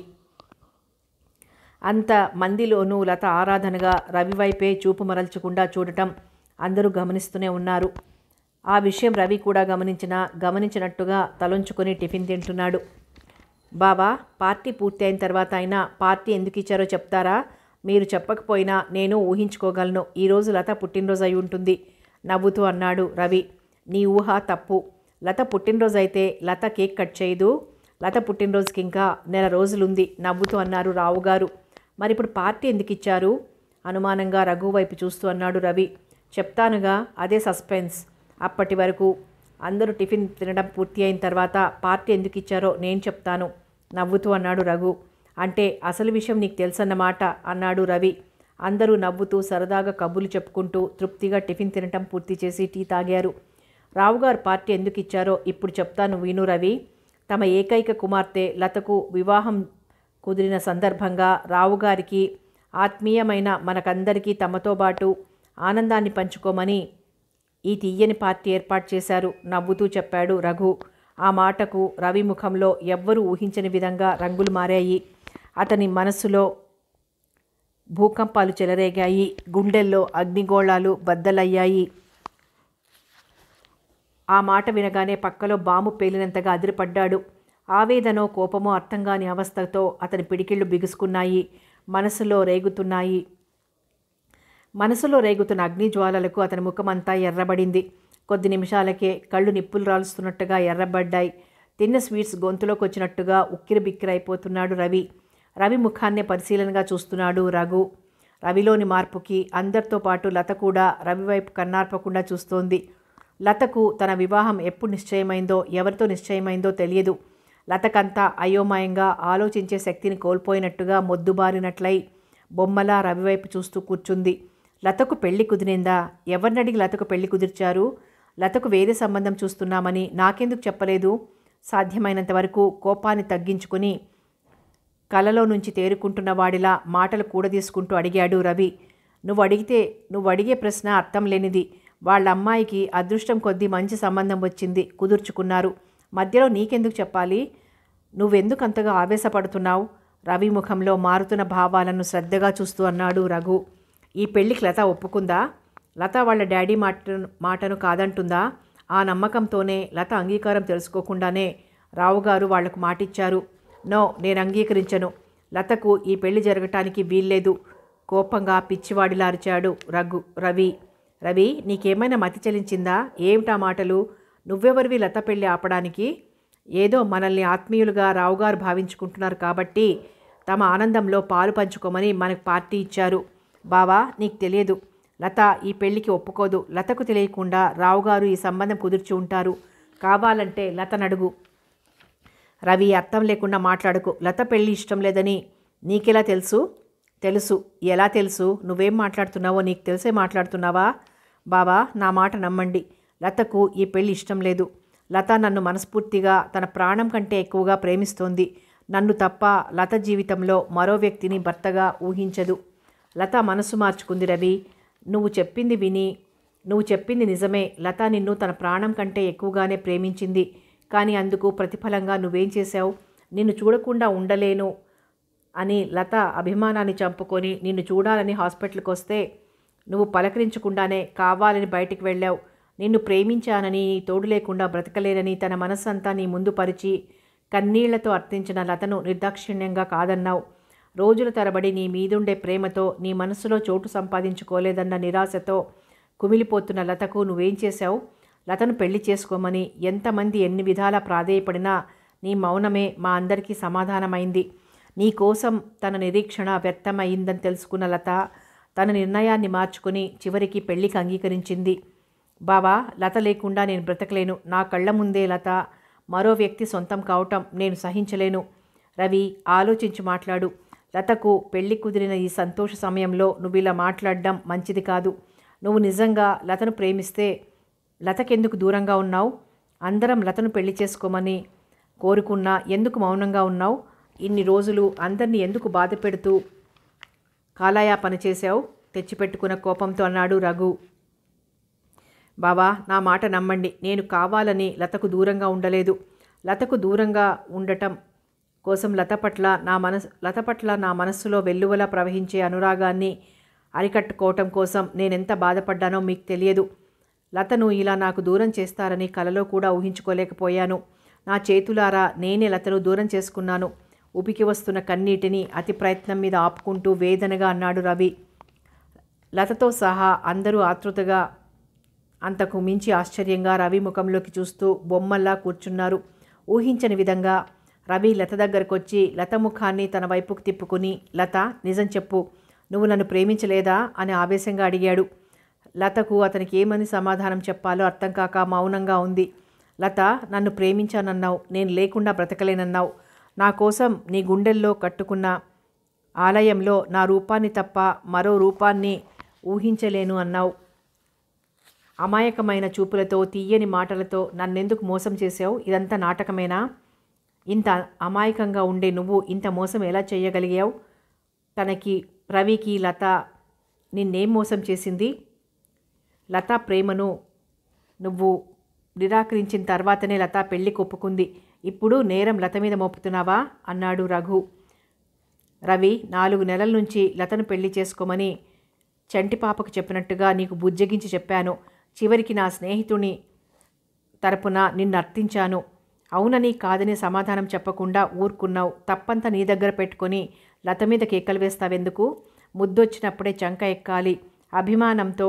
అంత మందిలోనూ లత ఆరాధనగా రవి వైపే చూపు మరల్చకుండా చూడటం అందరూ గమనిస్తూనే ఉన్నారు ఆ విషయం రవి కూడా గమనించినా గమనించినట్టుగా తలంచుకొని టిఫిన్ తింటున్నాడు బావా పార్టీ పూర్తయిన తర్వాత అయినా పార్టీ ఎందుకు ఇచ్చారో చెప్తారా మీరు చెప్పకపోయినా నేను ఊహించుకోగలను ఈరోజు లత పుట్టినరోజు అయి ఉంటుంది నవ్వుతూ అన్నాడు రవి నీ ఊహ తప్పు లత పుట్టినరోజు అయితే లత కేక్ కట్ చేయదు లత పుట్టినరోజుకి ఇంకా నెల రోజులుంది నవ్వుతూ అన్నారు రావుగారు మరి ఇప్పుడు పార్టీ ఎందుకు ఇచ్చారు అనుమానంగా రఘు వైపు చూస్తూ అన్నాడు రవి చెప్తానుగా అదే సస్పెన్స్ అప్పటి వరకు అందరూ టిఫిన్ తినడం పూర్తి అయిన తర్వాత పార్టీ ఎందుకు ఇచ్చారో నేను చెప్తాను నవ్వుతూ అన్నాడు రఘు అంటే అసలు విషయం నీకు తెలుసన్నమాట అన్నాడు రవి అందరూ నవ్వుతూ సరదాగా కబుర్లు చెప్పుకుంటూ తృప్తిగా టిఫిన్ తినటం పూర్తి చేసి టీ తాగారు రావుగారు పార్టీ ఎందుకు ఇచ్చారో ఇప్పుడు చెప్తాను విను రవి తమ ఏకైక కుమార్తె లతకు వివాహం కుదిరిన సందర్భంగా రావుగారికి ఆత్మీయమైన మనకందరికీ తమతో పాటు ఆనందాన్ని పంచుకోమని ఈ తీయని పార్టీ ఏర్పాటు చేశారు నవ్వుతూ చెప్పాడు రఘు ఆ మాటకు రవి ముఖంలో ఎవ్వరూ ఊహించని విధంగా రంగులు మారాయి అతని మనస్సులో భూకంపాలు చెలరేగాయి గుండెల్లో అగ్నిగోళాలు బద్దలయ్యాయి ఆ మాట వినగానే పక్కలో బాంబు పేలినంతగా అదిరిపడ్డాడు ఆవేదనో కోపమో అర్థం కాని అవస్థతో అతని పిడికిళ్ళు బిగుసుకున్నాయి మనసులో రేగుతున్నాయి మనసులో రేగుతున్న అగ్నిజ్వాలలకు అతని ముఖమంతా ఎర్రబడింది కొద్ది నిమిషాలకే కళ్ళు నిప్పులు రాలుస్తున్నట్టుగా ఎర్రబడ్డాయి తిన్న స్వీట్స్ గొంతులోకి వచ్చినట్టుగా ఉక్కిరిబిక్కిరైపోతున్నాడు రవి రవి ముఖాన్నే పరిశీలనగా చూస్తున్నాడు రఘు రవిలోని మార్పుకి అందరితో పాటు లత కూడా రవివైపు కన్నార్పకుండా చూస్తోంది లతకు తన వివాహం ఎప్పుడు నిశ్చయమైందో ఎవరితో నిశ్చయమైందో తెలియదు లతకంతా అయోమయంగా ఆలోచించే శక్తిని కోల్పోయినట్టుగా మొద్దుబారినట్లై బొమ్మలా రవివైపు చూస్తూ కూర్చుంది లతకు పెళ్లి కుదిరిందా ఎవరినడిగి లతకు పెళ్లి కుదిర్చారు లతకు వేరే సంబంధం చూస్తున్నామని నాకెందుకు చెప్పలేదు సాధ్యమైనంత వరకు కోపాన్ని తగ్గించుకుని కలలో నుంచి తేరుకుంటున్న వాడిలా మాటలు కూడదీసుకుంటూ అడిగాడు రవి నువ్వు అడిగితే నువ్వు అడిగే ప్రశ్న అర్థం లేనిది వాళ్ళ అమ్మాయికి అదృష్టం కొద్దీ మంచి సంబంధం వచ్చింది కుదుర్చుకున్నారు మధ్యలో నీకెందుకు చెప్పాలి నువ్వెందుకు అంతగా ఆవేశపడుతున్నావు రవి ముఖంలో మారుతున్న భావాలను శ్రద్ధగా చూస్తూ అన్నాడు రఘు ఈ పెళ్ళికి లత ఒప్పుకుందా లత వాళ్ళ డాడీ మాట మాటను కాదంటుందా ఆ నమ్మకంతోనే లత అంగీకారం తెలుసుకోకుండానే రావుగారు వాళ్లకు మాటిచ్చారు నో నేను అంగీకరించను లతకు ఈ పెళ్లి జరగటానికి వీల్లేదు కోపంగా పిచ్చివాడిలా అరిచాడు రఘు రవి రవి నీకేమైనా మతి చెలించిందా ఏమిటా మాటలు నువ్వెవరివి లత పెళ్ళి ఆపడానికి ఏదో మనల్ని ఆత్మీయులుగా రావుగారు భావించుకుంటున్నారు కాబట్టి తమ ఆనందంలో పాలు పంచుకోమని మనకు పార్టీ ఇచ్చారు బావా నీకు తెలియదు లత ఈ పెళ్లికి ఒప్పుకోదు లతకు తెలియకుండా రావుగారు ఈ సంబంధం కుదుర్చి ఉంటారు కావాలంటే లత నడుగు రవి అర్థం లేకుండా మాట్లాడుకు లత పెళ్ళి ఇష్టం లేదని నీకెలా తెలుసు తెలుసు ఎలా తెలుసు నువ్వేం మాట్లాడుతున్నావో నీకు తెలిసే మాట్లాడుతున్నావా బావా నా మాట నమ్మండి లతకు ఈ పెళ్ళి ఇష్టం లేదు లత నన్ను మనస్ఫూర్తిగా తన ప్రాణం కంటే ఎక్కువగా ప్రేమిస్తోంది నన్ను తప్ప లత జీవితంలో మరో వ్యక్తిని భర్తగా ఊహించదు లత మనసు మార్చుకుంది రవి నువ్వు చెప్పింది విని నువ్వు చెప్పింది నిజమే లత నిన్ను తన ప్రాణం కంటే ఎక్కువగానే ప్రేమించింది కానీ అందుకు ప్రతిఫలంగా నువ్వేం చేశావు నిన్ను చూడకుండా ఉండలేను అని లత అభిమానాన్ని చంపుకొని నిన్ను చూడాలని హాస్పిటల్కి వస్తే నువ్వు పలకరించకుండానే కావాలని బయటికి వెళ్ళావు నిన్ను ప్రేమించానని తోడు లేకుండా బ్రతకలేనని తన మనస్సంతా నీ ముందు పరిచి కన్నీళ్లతో అర్థించిన లతను నిర్దాక్షిణ్యంగా కాదన్నావు రోజుల తరబడి నీ మీదుండే ప్రేమతో నీ మనసులో చోటు సంపాదించుకోలేదన్న నిరాశతో కుమిలిపోతున్న లతకు నువ్వేం చేశావు లతను పెళ్లి చేసుకోమని ఎంతమంది ఎన్ని విధాలా ప్రాధేయపడినా నీ మౌనమే మా అందరికీ సమాధానమైంది నీ కోసం తన నిరీక్షణ వ్యర్థమైందని తెలుసుకున్న లత తన నిర్ణయాన్ని మార్చుకుని చివరికి పెళ్లికి అంగీకరించింది బావా లత లేకుండా నేను బ్రతకలేను నా కళ్ళ ముందే లత మరో వ్యక్తి సొంతం కావటం నేను సహించలేను రవి ఆలోచించి మాట్లాడు లతకు పెళ్లి కుదిరిన ఈ సంతోష సమయంలో నువ్వు ఇలా మాట్లాడడం మంచిది కాదు నువ్వు నిజంగా లతను ప్రేమిస్తే లతకెందుకు దూరంగా ఉన్నావు అందరం లతను పెళ్లి చేసుకోమని కోరుకున్నా ఎందుకు మౌనంగా ఉన్నావు ఇన్ని రోజులు అందరినీ ఎందుకు బాధ పెడుతూ కాలాయా పనిచేశావు తెచ్చిపెట్టుకున్న కోపంతో అన్నాడు రఘు బావా నా మాట నమ్మండి నేను కావాలని లతకు దూరంగా ఉండలేదు లతకు దూరంగా ఉండటం కోసం లత పట్ల నా మనస్ లత పట్ల నా మనస్సులో వెల్లువల ప్రవహించే అనురాగాన్ని అరికట్టుకోవటం కోసం నేనెంత బాధపడ్డానో మీకు తెలియదు లతను ఇలా నాకు దూరం చేస్తారని కలలో కూడా ఊహించుకోలేకపోయాను నా చేతులారా నేనే లతను దూరం చేసుకున్నాను ఉపికి వస్తున్న కన్నీటిని అతి ప్రయత్నం మీద ఆపుకుంటూ వేదనగా అన్నాడు రవి లతతో సహా అందరూ ఆతృతగా అంతకు మించి ఆశ్చర్యంగా రవి ముఖంలోకి చూస్తూ బొమ్మల్లా కూర్చున్నారు ఊహించని విధంగా రవి లత దగ్గరకు వచ్చి లత ముఖాన్ని తన వైపుకు తిప్పుకుని లత నిజం చెప్పు నువ్వు నన్ను ప్రేమించలేదా అని ఆవేశంగా అడిగాడు లతకు అతనికి ఏమని సమాధానం చెప్పాలో అర్థం కాక మౌనంగా ఉంది లత నన్ను ప్రేమించానన్నావు నేను లేకుండా బ్రతకలేనన్నావు నా కోసం నీ గుండెల్లో కట్టుకున్న ఆలయంలో నా రూపాన్ని తప్ప మరో రూపాన్ని ఊహించలేను అన్నావు అమాయకమైన చూపులతో తీయని మాటలతో నన్నెందుకు మోసం చేసావు ఇదంతా నాటకమేనా ఇంత అమాయకంగా ఉండే నువ్వు ఇంత మోసం ఎలా చేయగలిగావు తనకి రవికి లత నిన్నేం మోసం చేసింది లత ప్రేమను నువ్వు నిరాకరించిన తర్వాతనే లత పెళ్లి కొప్పుకుంది ఇప్పుడు నేరం లత మీద మోపుతున్నావా అన్నాడు రఘు రవి నాలుగు నెలల నుంచి లతను పెళ్లి చేసుకోమని చంటి పాపకు చెప్పినట్టుగా నీకు బుజ్జగించి చెప్పాను చివరికి నా స్నేహితుని తరపున నిన్ను అర్థించాను అవునని కాదని సమాధానం చెప్పకుండా ఊరుకున్నావు తప్పంతా నీ దగ్గర పెట్టుకొని లత మీద కేకలు వేస్తావెందుకు ముద్దొచ్చినప్పుడే చంక ఎక్కాలి అభిమానంతో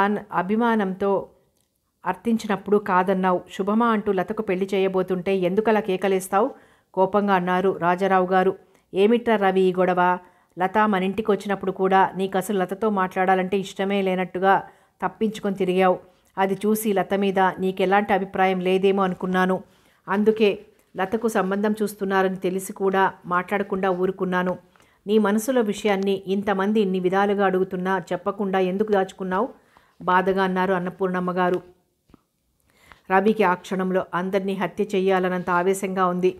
ఆన్ అభిమానంతో అర్థించినప్పుడు కాదన్నావు శుభమా అంటూ లతకు పెళ్లి చేయబోతుంటే ఎందుకలా కేకలేస్తావు కోపంగా అన్నారు రాజారావు గారు ఏమిట్రా రవి ఈ గొడవ లత మన ఇంటికి వచ్చినప్పుడు కూడా నీకు అసలు లతతో మాట్లాడాలంటే ఇష్టమే లేనట్టుగా తప్పించుకొని తిరిగావు అది చూసి లత మీద నీకెలాంటి అభిప్రాయం లేదేమో అనుకున్నాను అందుకే లతకు సంబంధం చూస్తున్నారని తెలిసి కూడా మాట్లాడకుండా ఊరుకున్నాను నీ మనసులో విషయాన్ని ఇంతమంది ఇన్ని విధాలుగా అడుగుతున్నా చెప్పకుండా ఎందుకు దాచుకున్నావు బాధగా అన్నారు అన్నపూర్ణమ్మ గారు రవికి ఆ క్షణంలో అందరినీ హత్య చేయాలన్నంత ఆవేశంగా ఉంది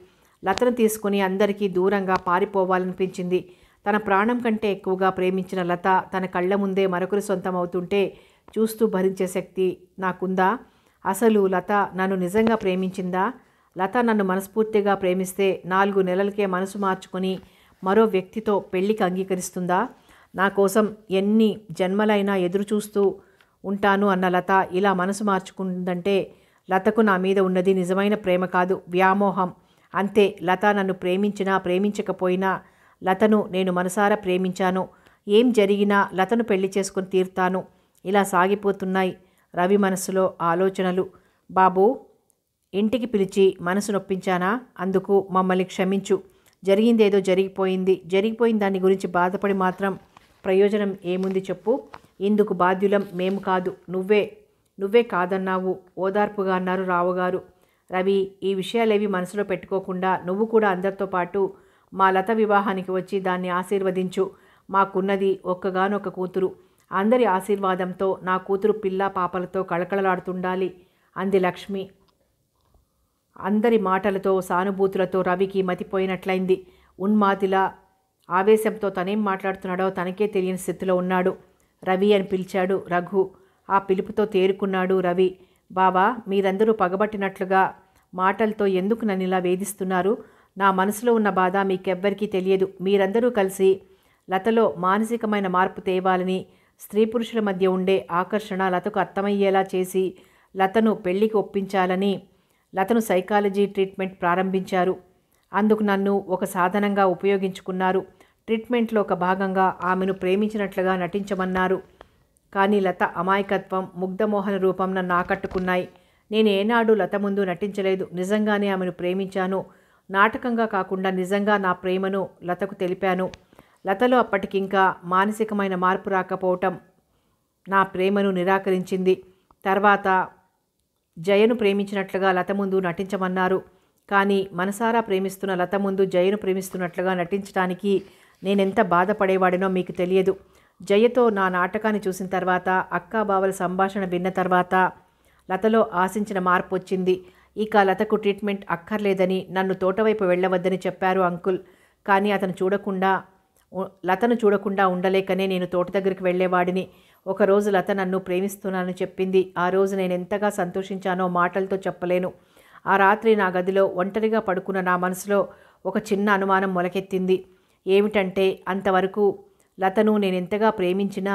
లతను తీసుకుని అందరికీ దూరంగా పారిపోవాలనిపించింది తన ప్రాణం కంటే ఎక్కువగా ప్రేమించిన లత తన కళ్ళ ముందే మరొకరు సొంతమవుతుంటే చూస్తూ భరించే శక్తి నాకుందా అసలు లత నన్ను నిజంగా ప్రేమించిందా లత నన్ను మనస్ఫూర్తిగా ప్రేమిస్తే నాలుగు నెలలకే మనసు మార్చుకొని మరో వ్యక్తితో పెళ్లికి అంగీకరిస్తుందా నా కోసం ఎన్ని జన్మలైనా ఎదురు చూస్తూ ఉంటాను అన్న లత ఇలా మనసు మార్చుకుందంటే లతకు నా మీద ఉన్నది నిజమైన ప్రేమ కాదు వ్యామోహం అంతే లత నన్ను ప్రేమించినా ప్రేమించకపోయినా లతను నేను మనసారా ప్రేమించాను ఏం జరిగినా లతను పెళ్లి చేసుకుని తీరుతాను ఇలా సాగిపోతున్నాయి రవి మనసులో ఆలోచనలు బాబు ఇంటికి పిలిచి మనసు నొప్పించానా అందుకు మమ్మల్ని క్షమించు జరిగిందేదో జరిగిపోయింది జరిగిపోయిన దాని గురించి బాధపడి మాత్రం ప్రయోజనం ఏముంది చెప్పు ఇందుకు బాధ్యులం మేము కాదు నువ్వే నువ్వే కాదన్నావు ఓదార్పుగా అన్నారు రావుగారు రవి ఈ విషయాలేవి మనసులో పెట్టుకోకుండా నువ్వు కూడా అందరితో పాటు మా లత వివాహానికి వచ్చి దాన్ని ఆశీర్వదించు మాకున్నది ఒక్కగానొక్క కూతురు అందరి ఆశీర్వాదంతో నా కూతురు పిల్ల పాపలతో కళకళలాడుతుండాలి అంది లక్ష్మి అందరి మాటలతో సానుభూతులతో రవికి మతిపోయినట్లయింది ఉన్మాదిలా ఆవేశంతో తనేం మాట్లాడుతున్నాడో తనకే తెలియని స్థితిలో ఉన్నాడు రవి అని పిలిచాడు రఘు ఆ పిలుపుతో తేరుకున్నాడు రవి బాబా మీరందరూ పగబట్టినట్లుగా మాటలతో ఎందుకు నన్ను ఇలా వేధిస్తున్నారు నా మనసులో ఉన్న బాధ మీకెవ్వరికీ తెలియదు మీరందరూ కలిసి లతలో మానసికమైన మార్పు తేవాలని స్త్రీ పురుషుల మధ్య ఉండే ఆకర్షణ లతకు అర్థమయ్యేలా చేసి లతను పెళ్లికి ఒప్పించాలని లతను సైకాలజీ ట్రీట్మెంట్ ప్రారంభించారు అందుకు నన్ను ఒక సాధనంగా ఉపయోగించుకున్నారు ట్రీట్మెంట్లో ఒక భాగంగా ఆమెను ప్రేమించినట్లుగా నటించమన్నారు కానీ లత అమాయకత్వం ముగ్ధమోహన రూపం నన్ను ఆకట్టుకున్నాయి నేను ఏనాడు లత ముందు నటించలేదు నిజంగానే ఆమెను ప్రేమించాను నాటకంగా కాకుండా నిజంగా నా ప్రేమను లతకు తెలిపాను లతలో అప్పటికింకా మానసికమైన మార్పు రాకపోవటం నా ప్రేమను నిరాకరించింది తర్వాత జయను ప్రేమించినట్లుగా లత ముందు నటించమన్నారు కానీ మనసారా ప్రేమిస్తున్న లత ముందు జయను ప్రేమిస్తున్నట్లుగా నటించడానికి నేనెంత బాధపడేవాడినో మీకు తెలియదు జయతో నా నాటకాన్ని చూసిన తర్వాత అక్కా బావల సంభాషణ విన్న తర్వాత లతలో ఆశించిన మార్పు వచ్చింది ఇక లతకు ట్రీట్మెంట్ అక్కర్లేదని నన్ను తోటవైపు వెళ్ళవద్దని చెప్పారు అంకుల్ కానీ అతను చూడకుండా లతను చూడకుండా ఉండలేకనే నేను తోట దగ్గరికి వెళ్ళేవాడిని ఒకరోజు లత నన్ను ప్రేమిస్తున్నానని చెప్పింది ఆ రోజు నేను ఎంతగా సంతోషించానో మాటలతో చెప్పలేను ఆ రాత్రి నా గదిలో ఒంటరిగా పడుకున్న నా మనసులో ఒక చిన్న అనుమానం మొలకెత్తింది ఏమిటంటే అంతవరకు లతను నేను ఎంతగా ప్రేమించినా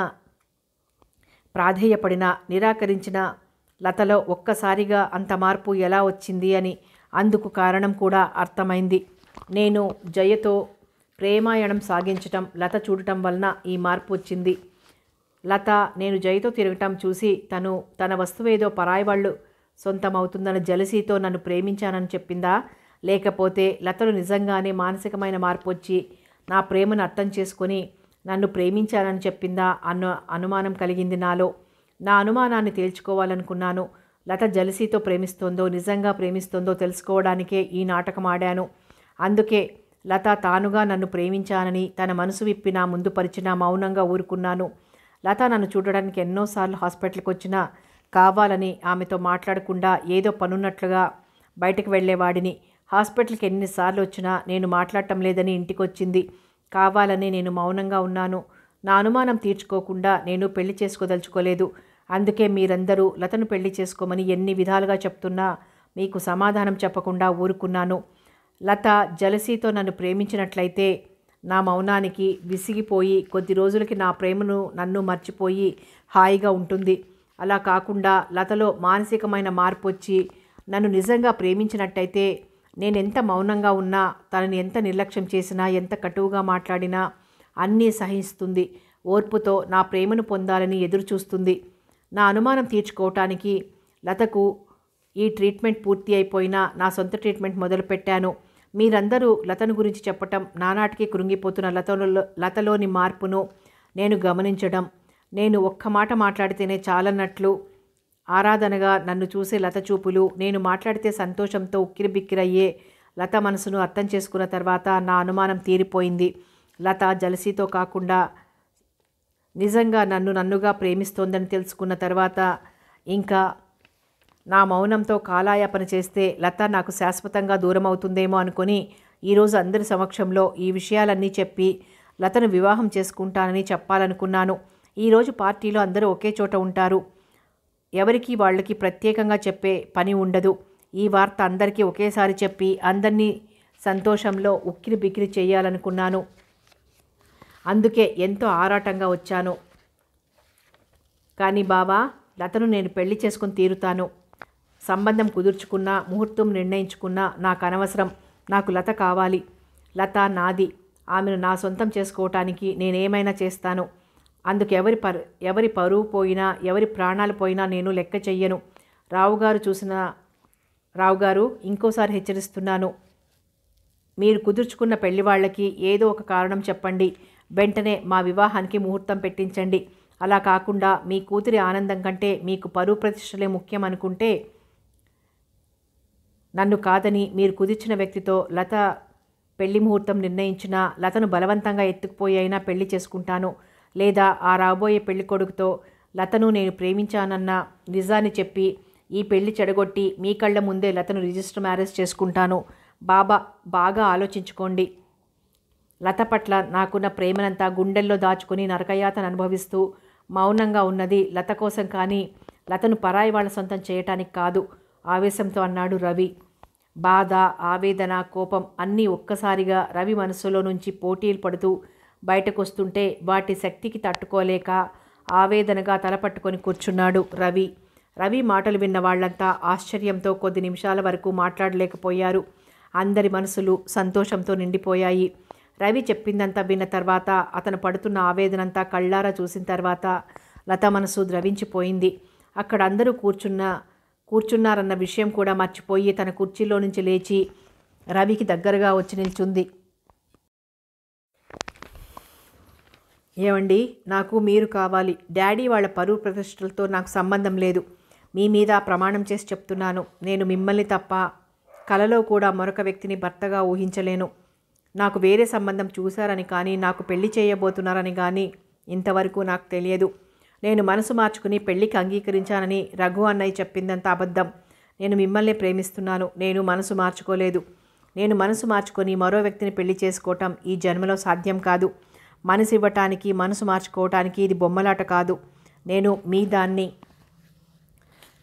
ప్రాధేయపడినా నిరాకరించిన లతలో ఒక్కసారిగా అంత మార్పు ఎలా వచ్చింది అని అందుకు కారణం కూడా అర్థమైంది నేను జయతో ప్రేమాయణం సాగించటం లత చూడటం వలన ఈ మార్పు వచ్చింది లత నేను జయతో తిరగటం చూసి తను తన వస్తువేదో పరాయివాళ్ళు సొంతమవుతుందన్న జలసీతో నన్ను ప్రేమించానని చెప్పిందా లేకపోతే లతను నిజంగానే మానసికమైన మార్పు వచ్చి నా ప్రేమను అర్థం చేసుకొని నన్ను ప్రేమించానని చెప్పిందా అన్న అనుమానం కలిగింది నాలో నా అనుమానాన్ని తేల్చుకోవాలనుకున్నాను లత జలసీతో ప్రేమిస్తోందో నిజంగా ప్రేమిస్తోందో తెలుసుకోవడానికే ఈ నాటకం ఆడాను అందుకే లత తానుగా నన్ను ప్రేమించానని తన మనసు విప్పినా ముందు పరిచినా మౌనంగా ఊరుకున్నాను లత నన్ను చూడడానికి ఎన్నోసార్లు హాస్పిటల్కి వచ్చినా కావాలని ఆమెతో మాట్లాడకుండా ఏదో పనున్నట్లుగా బయటకు వెళ్ళేవాడిని హాస్పిటల్కి ఎన్నిసార్లు వచ్చినా నేను మాట్లాడటం లేదని ఇంటికి వచ్చింది కావాలని నేను మౌనంగా ఉన్నాను నా అనుమానం తీర్చుకోకుండా నేను పెళ్లి చేసుకోదలుచుకోలేదు అందుకే మీరందరూ లతను పెళ్లి చేసుకోమని ఎన్ని విధాలుగా చెప్తున్నా మీకు సమాధానం చెప్పకుండా ఊరుకున్నాను లత జలసీతో నన్ను ప్రేమించినట్లయితే నా మౌనానికి విసిగిపోయి కొద్ది రోజులకి నా ప్రేమను నన్ను మర్చిపోయి హాయిగా ఉంటుంది అలా కాకుండా లతలో మానసికమైన మార్పు వచ్చి నన్ను నిజంగా ప్రేమించినట్టయితే నేను ఎంత మౌనంగా ఉన్నా తనని ఎంత నిర్లక్ష్యం చేసినా ఎంత కటువుగా మాట్లాడినా అన్నీ సహిస్తుంది ఓర్పుతో నా ప్రేమను పొందాలని ఎదురుచూస్తుంది నా అనుమానం తీర్చుకోవటానికి లతకు ఈ ట్రీట్మెంట్ పూర్తి అయిపోయినా నా సొంత ట్రీట్మెంట్ మొదలుపెట్టాను మీరందరూ లతను గురించి చెప్పటం నానాటికి కృంగిపోతున్న లతలో లతలోని మార్పును నేను గమనించడం నేను ఒక్క మాట మాట్లాడితేనే చాలన్నట్లు ఆరాధనగా నన్ను చూసే లత చూపులు నేను మాట్లాడితే సంతోషంతో ఉక్కిరిబిక్కిరయ్యే లత మనసును అర్థం చేసుకున్న తర్వాత నా అనుమానం తీరిపోయింది లత జలసీతో కాకుండా నిజంగా నన్ను నన్నుగా ప్రేమిస్తోందని తెలుసుకున్న తర్వాత ఇంకా నా మౌనంతో కాలాయాపన చేస్తే లత నాకు శాశ్వతంగా దూరం అవుతుందేమో అనుకుని ఈరోజు అందరి సమక్షంలో ఈ విషయాలన్నీ చెప్పి లతను వివాహం చేసుకుంటానని చెప్పాలనుకున్నాను ఈరోజు పార్టీలో అందరూ ఒకే చోట ఉంటారు ఎవరికి వాళ్ళకి ప్రత్యేకంగా చెప్పే పని ఉండదు ఈ వార్త అందరికీ ఒకేసారి చెప్పి అందరినీ సంతోషంలో ఉక్కిరి బిక్కిరి చేయాలనుకున్నాను అందుకే ఎంతో ఆరాటంగా వచ్చాను కానీ బావా లతను నేను పెళ్లి చేసుకుని తీరుతాను సంబంధం కుదుర్చుకున్నా ముహూర్తం నిర్ణయించుకున్నా నాకు అనవసరం నాకు లత కావాలి లత నాది ఆమెను నా సొంతం చేసుకోవటానికి నేనేమైనా చేస్తాను అందుకు ఎవరి పరు ఎవరి పరువు పోయినా ఎవరి ప్రాణాలు పోయినా నేను లెక్క చెయ్యను రావుగారు చూసిన రావుగారు ఇంకోసారి హెచ్చరిస్తున్నాను మీరు కుదుర్చుకున్న పెళ్లి వాళ్ళకి ఏదో ఒక కారణం చెప్పండి వెంటనే మా వివాహానికి ముహూర్తం పెట్టించండి అలా కాకుండా మీ కూతురి ఆనందం కంటే మీకు పరువు ప్రతిష్టలే ముఖ్యం అనుకుంటే నన్ను కాదని మీరు కుదిర్చిన వ్యక్తితో లత పెళ్లి ముహూర్తం నిర్ణయించినా లతను బలవంతంగా ఎత్తుకుపోయి అయినా పెళ్లి చేసుకుంటాను లేదా ఆ రాబోయే పెళ్లి కొడుకుతో లతను నేను ప్రేమించానన్న నిజాన్ని చెప్పి ఈ పెళ్లి చెడగొట్టి మీ కళ్ళ ముందే లతను రిజిస్టర్ మ్యారేజ్ చేసుకుంటాను బాబా బాగా ఆలోచించుకోండి లత పట్ల నాకున్న ప్రేమనంతా గుండెల్లో దాచుకుని నరకయాతను అనుభవిస్తూ మౌనంగా ఉన్నది లత కోసం కానీ లతను పరాయి వాళ్ళ సొంతం చేయటానికి కాదు ఆవేశంతో అన్నాడు రవి బాధ ఆవేదన కోపం అన్నీ ఒక్కసారిగా రవి మనసులో నుంచి పోటీలు పడుతూ బయటకొస్తుంటే వాటి శక్తికి తట్టుకోలేక ఆవేదనగా తలపట్టుకొని కూర్చున్నాడు రవి రవి మాటలు విన్న వాళ్ళంతా ఆశ్చర్యంతో కొద్ది నిమిషాల వరకు మాట్లాడలేకపోయారు అందరి మనసులు సంతోషంతో నిండిపోయాయి రవి చెప్పిందంతా విన్న తర్వాత అతను పడుతున్న ఆవేదనంతా కళ్ళారా చూసిన తర్వాత లత మనసు ద్రవించిపోయింది అక్కడ అందరూ కూర్చున్న కూర్చున్నారన్న విషయం కూడా మర్చిపోయి తన కుర్చీలో నుంచి లేచి రవికి దగ్గరగా వచ్చి నిల్చుంది ఏమండి నాకు మీరు కావాలి డాడీ వాళ్ళ పరువు ప్రతిష్టలతో నాకు సంబంధం లేదు మీ మీద ప్రమాణం చేసి చెప్తున్నాను నేను మిమ్మల్ని తప్ప కలలో కూడా మరొక వ్యక్తిని భర్తగా ఊహించలేను నాకు వేరే సంబంధం చూశారని కానీ నాకు పెళ్లి చేయబోతున్నారని కానీ ఇంతవరకు నాకు తెలియదు నేను మనసు మార్చుకుని పెళ్లికి అంగీకరించానని రఘు అన్నయ్య చెప్పిందంత అబద్ధం నేను మిమ్మల్ని ప్రేమిస్తున్నాను నేను మనసు మార్చుకోలేదు నేను మనసు మార్చుకొని మరో వ్యక్తిని పెళ్లి చేసుకోవటం ఈ జన్మలో సాధ్యం కాదు మనసు ఇవ్వటానికి మనసు మార్చుకోవటానికి ఇది బొమ్మలాట కాదు నేను మీ దాన్ని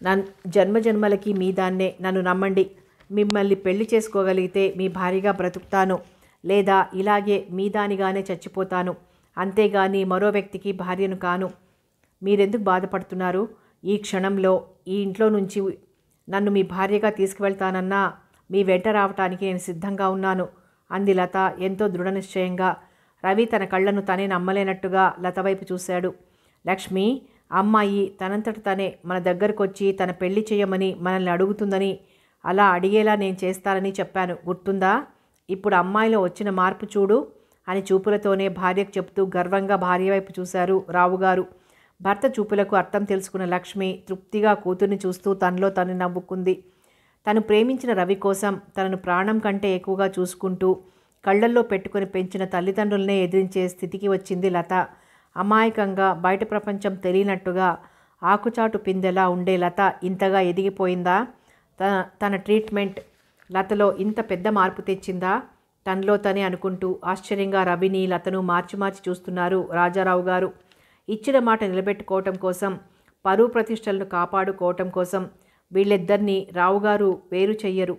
నన్ జన్మ జన్మలకి మీ దాన్నే నన్ను నమ్మండి మిమ్మల్ని పెళ్లి చేసుకోగలిగితే మీ భారీగా బ్రతుకుతాను లేదా ఇలాగే మీ దానిగానే చచ్చిపోతాను అంతేగాని మరో వ్యక్తికి భార్యను కాను మీరెందుకు బాధపడుతున్నారు ఈ క్షణంలో ఈ ఇంట్లో నుంచి నన్ను మీ భార్యగా తీసుకువెళ్తానన్నా మీ వెంట రావటానికి నేను సిద్ధంగా ఉన్నాను అంది లత ఎంతో దృఢ నిశ్చయంగా రవి తన కళ్ళను తనే నమ్మలేనట్టుగా లత వైపు చూశాడు లక్ష్మి అమ్మాయి తనంతట తనే మన దగ్గరకు వచ్చి తన పెళ్లి చేయమని మనల్ని అడుగుతుందని అలా అడిగేలా నేను చేస్తానని చెప్పాను గుర్తుందా ఇప్పుడు అమ్మాయిలో వచ్చిన మార్పు చూడు అని చూపులతోనే భార్యకు చెప్తూ గర్వంగా భార్య వైపు చూశారు రావుగారు భర్త చూపులకు అర్థం తెలుసుకున్న లక్ష్మి తృప్తిగా కూతుర్ని చూస్తూ తనలో తను నవ్వుకుంది తను ప్రేమించిన రవి కోసం తనను ప్రాణం కంటే ఎక్కువగా చూసుకుంటూ కళ్ళల్లో పెట్టుకుని పెంచిన తల్లిదండ్రులనే ఎదిరించే స్థితికి వచ్చింది లత అమాయకంగా బయట ప్రపంచం తెలియనట్టుగా ఆకుచాటు పిందెలా ఉండే లత ఇంతగా ఎదిగిపోయిందా తన తన ట్రీట్మెంట్ లతలో ఇంత పెద్ద మార్పు తెచ్చిందా తనలో తనే అనుకుంటూ ఆశ్చర్యంగా రవిని లతను మార్చి మార్చి చూస్తున్నారు రాజారావు గారు ఇచ్చిన మాట నిలబెట్టుకోవటం కోసం పరువు ప్రతిష్టలను కాపాడుకోవటం కోసం వీళ్ళిద్దరినీ రావుగారు వేరు చెయ్యరు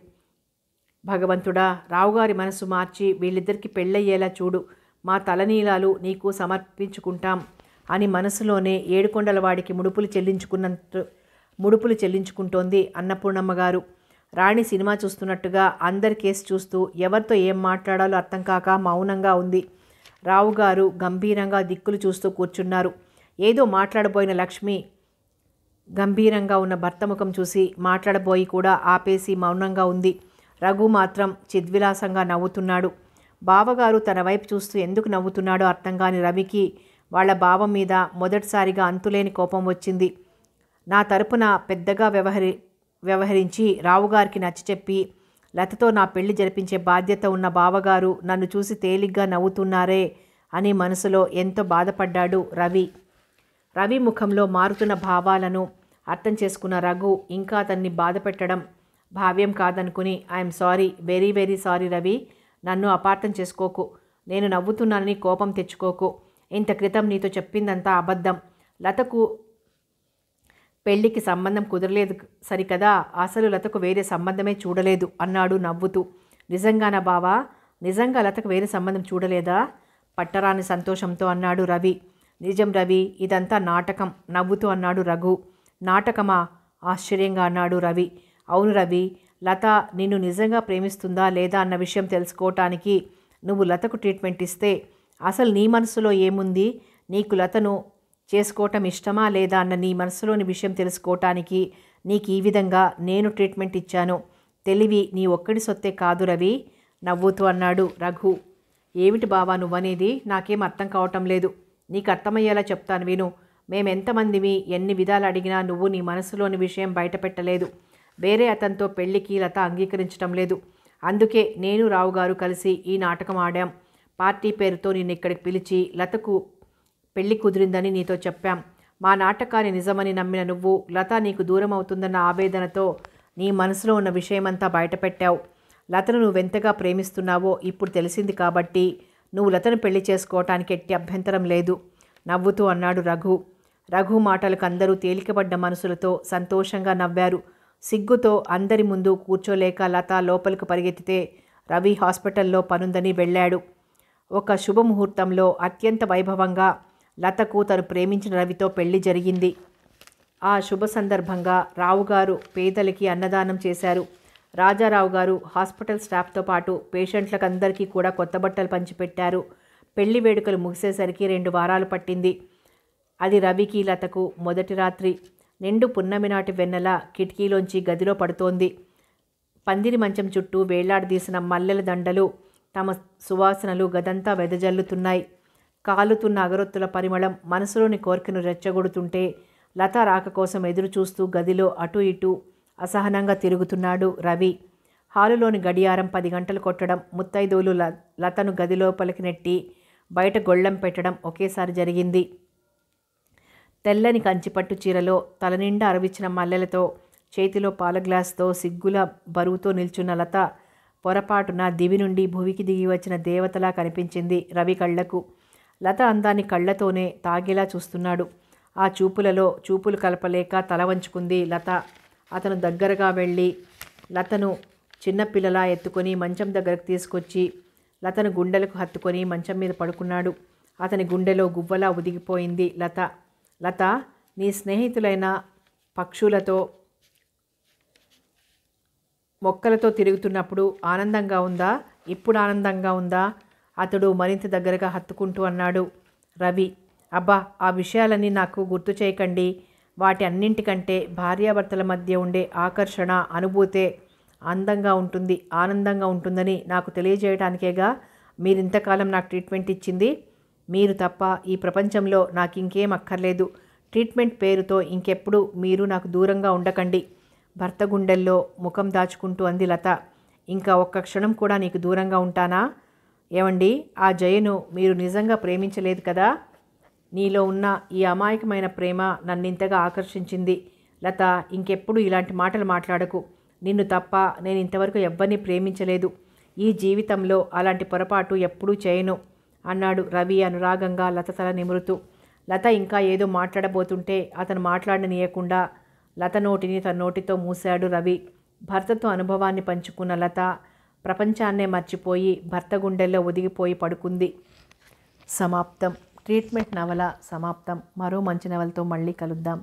భగవంతుడా రావుగారి మనసు మార్చి వీళ్ళిద్దరికి పెళ్ళయ్యేలా చూడు మా తలనీలాలు నీకు సమర్పించుకుంటాం అని మనసులోనే ఏడుకొండలవాడికి ముడుపులు చెల్లించుకున్నట్టు ముడుపులు చెల్లించుకుంటోంది అన్నపూర్ణమ్మ గారు రాణి సినిమా చూస్తున్నట్టుగా అందరి కేసు చూస్తూ ఎవరితో ఏం మాట్లాడాలో అర్థం కాక మౌనంగా ఉంది రావుగారు గంభీరంగా దిక్కులు చూస్తూ కూర్చున్నారు ఏదో మాట్లాడబోయిన లక్ష్మి గంభీరంగా ఉన్న భర్త ముఖం చూసి మాట్లాడబోయి కూడా ఆపేసి మౌనంగా ఉంది రఘు మాత్రం చిద్విలాసంగా నవ్వుతున్నాడు బావగారు తన వైపు చూస్తూ ఎందుకు నవ్వుతున్నాడో అర్థం కాని రవికి వాళ్ల భావం మీద మొదటిసారిగా అంతులేని కోపం వచ్చింది నా తరపున పెద్దగా వ్యవహరి వ్యవహరించి రావుగారికి నచ్చచెప్పి లతతో నా పెళ్లి జరిపించే బాధ్యత ఉన్న బావగారు నన్ను చూసి తేలిగ్గా నవ్వుతున్నారే అని మనసులో ఎంతో బాధపడ్డాడు రవి రవి ముఖంలో మారుతున్న భావాలను అర్థం చేసుకున్న రఘు ఇంకా అతన్ని బాధ పెట్టడం భావ్యం కాదనుకుని I'm sorry very very sorry Ravi నన్ను అపార్థం చేసుకోకు నేను నవ్వుతున్నానని కోపం తెచ్చుకోకు ఇంత క్రితం నీతో చెప్పిందంతా అబద్ధం లతకు పెళ్లికి సంబంధం కుదరలేదు సరికదా అసలు లతకు వేరే సంబంధమే చూడలేదు అన్నాడు నవ్వుతూ నిజంగానా బావా నిజంగా లతకు వేరే సంబంధం చూడలేదా పట్టరాని సంతోషంతో అన్నాడు రవి నిజం రవి ఇదంతా నాటకం నవ్వుతూ అన్నాడు రఘు నాటకమా ఆశ్చర్యంగా అన్నాడు రవి అవును రవి లత నిన్ను నిజంగా ప్రేమిస్తుందా లేదా అన్న విషయం తెలుసుకోవటానికి నువ్వు లతకు ట్రీట్మెంట్ ఇస్తే అసలు నీ మనసులో ఏముంది నీకు లతను చేసుకోవటం ఇష్టమా లేదా అన్న నీ మనసులోని విషయం తెలుసుకోవటానికి నీకు ఈ విధంగా నేను ట్రీట్మెంట్ ఇచ్చాను తెలివి నీ ఒక్కడి సొత్తే కాదు రవి నవ్వుతూ అన్నాడు రఘు ఏమిటి బావా నువ్వనేది నాకేం అర్థం కావటం లేదు నీకు అర్థమయ్యేలా చెప్తాను విను మేమెంతమందివి ఎన్ని విధాలు అడిగినా నువ్వు నీ మనసులోని విషయం బయటపెట్టలేదు వేరే అతనితో పెళ్లికి లత అంగీకరించడం లేదు అందుకే నేను రావు గారు కలిసి ఈ నాటకం ఆడాం పార్టీ పేరుతో నిన్ను ఇక్కడికి పిలిచి లతకు పెళ్లి కుదిరిందని నీతో చెప్పాం మా నాటకాన్ని నిజమని నమ్మిన నువ్వు లత నీకు దూరం అవుతుందన్న ఆవేదనతో నీ మనసులో ఉన్న విషయమంతా బయటపెట్టావు లతను నువ్వెంతగా ప్రేమిస్తున్నావో ఇప్పుడు తెలిసింది కాబట్టి నువ్వు లతను పెళ్లి చేసుకోవటానికి ఎట్టి అభ్యంతరం లేదు నవ్వుతూ అన్నాడు రఘు రఘు మాటలకు అందరూ తేలికపడ్డ మనసులతో సంతోషంగా నవ్వారు సిగ్గుతో అందరి ముందు కూర్చోలేక లత లోపలికి పరిగెత్తితే రవి హాస్పిటల్లో పనుందని వెళ్ళాడు ఒక శుభముహూర్తంలో అత్యంత వైభవంగా లతకు తను ప్రేమించిన రవితో పెళ్లి జరిగింది ఆ శుభ సందర్భంగా రావుగారు పేదలకి అన్నదానం చేశారు రాజారావు గారు హాస్పిటల్ స్టాఫ్తో పాటు పేషెంట్లకు అందరికీ కూడా కొత్త బట్టలు పంచిపెట్టారు పెళ్లి వేడుకలు ముగిసేసరికి రెండు వారాలు పట్టింది అది రవికి లతకు మొదటి రాత్రి నిండు పున్నమి నాటి వెన్నెల కిటికీలోంచి గదిలో పడుతోంది పందిరి మంచం చుట్టూ వేలాడదీసిన మల్లెల దండలు తమ సువాసనలు గదంతా వెదజల్లుతున్నాయి కాలుతున్న అగరొత్తుల పరిమళం మనసులోని కోరికను రెచ్చగొడుతుంటే లత రాక కోసం ఎదురు చూస్తూ గదిలో అటు ఇటు అసహనంగా తిరుగుతున్నాడు రవి హాలులోని గడియారం పది గంటలు కొట్టడం ముత్తైదువులు లతను గదిలోపలికి నెట్టి బయట గొళ్ళం పెట్టడం ఒకేసారి జరిగింది తెల్లని కంచిపట్టు చీరలో తలనిండా అరవిచ్చిన మల్లెలతో చేతిలో పాల గ్లాస్తో సిగ్గుల బరువుతో నిల్చున్న లత పొరపాటున దివి నుండి భూవికి దిగి వచ్చిన దేవతలా కనిపించింది రవి కళ్లకు లత అందాన్ని కళ్ళతోనే తాగేలా చూస్తున్నాడు ఆ చూపులలో చూపులు కలపలేక తల వంచుకుంది లత అతను దగ్గరగా వెళ్ళి లతను చిన్నపిల్లలా ఎత్తుకొని మంచం దగ్గరకు తీసుకొచ్చి లతను గుండెలకు హత్తుకొని మంచం మీద పడుకున్నాడు అతని గుండెలో గువ్వలా ఉదిగిపోయింది లత లత నీ స్నేహితులైన పక్షులతో మొక్కలతో తిరుగుతున్నప్పుడు ఆనందంగా ఉందా ఇప్పుడు ఆనందంగా ఉందా అతడు మరింత దగ్గరగా హత్తుకుంటూ అన్నాడు రవి అబ్బా ఆ విషయాలన్నీ నాకు గుర్తు చేయకండి వాటి అన్నింటికంటే భార్యాభర్తల మధ్య ఉండే ఆకర్షణ అనుభూతే అందంగా ఉంటుంది ఆనందంగా ఉంటుందని నాకు తెలియజేయడానికేగా మీరింతకాలం నాకు ట్రీట్మెంట్ ఇచ్చింది మీరు తప్ప ఈ ప్రపంచంలో నాకు ఇంకేం అక్కర్లేదు ట్రీట్మెంట్ పేరుతో ఇంకెప్పుడు మీరు నాకు దూరంగా ఉండకండి భర్త గుండెల్లో ముఖం దాచుకుంటూ అంది లత ఇంకా ఒక్క క్షణం కూడా నీకు దూరంగా ఉంటానా ఏమండి ఆ జయను మీరు నిజంగా ప్రేమించలేదు కదా నీలో ఉన్న ఈ అమాయకమైన ప్రేమ నన్నింతగా ఆకర్షించింది లత ఇంకెప్పుడు ఇలాంటి మాటలు మాట్లాడకు నిన్ను తప్ప నేను ఇంతవరకు ఎవ్వరిని ప్రేమించలేదు ఈ జీవితంలో అలాంటి పొరపాటు ఎప్పుడూ చేయను అన్నాడు రవి అనురాగంగా లత తల నిమురుతూ లత ఇంకా ఏదో మాట్లాడబోతుంటే అతను మాట్లాడనీయకుండా లత నోటిని తన నోటితో మూశాడు రవి భర్తతో అనుభవాన్ని పంచుకున్న లత ప్రపంచాన్నే మర్చిపోయి భర్త గుండెల్లో ఒదిగిపోయి పడుకుంది సమాప్తం ట్రీట్మెంట్ నవల సమాప్తం మరో మంచి నవలతో మళ్ళీ కలుద్దాం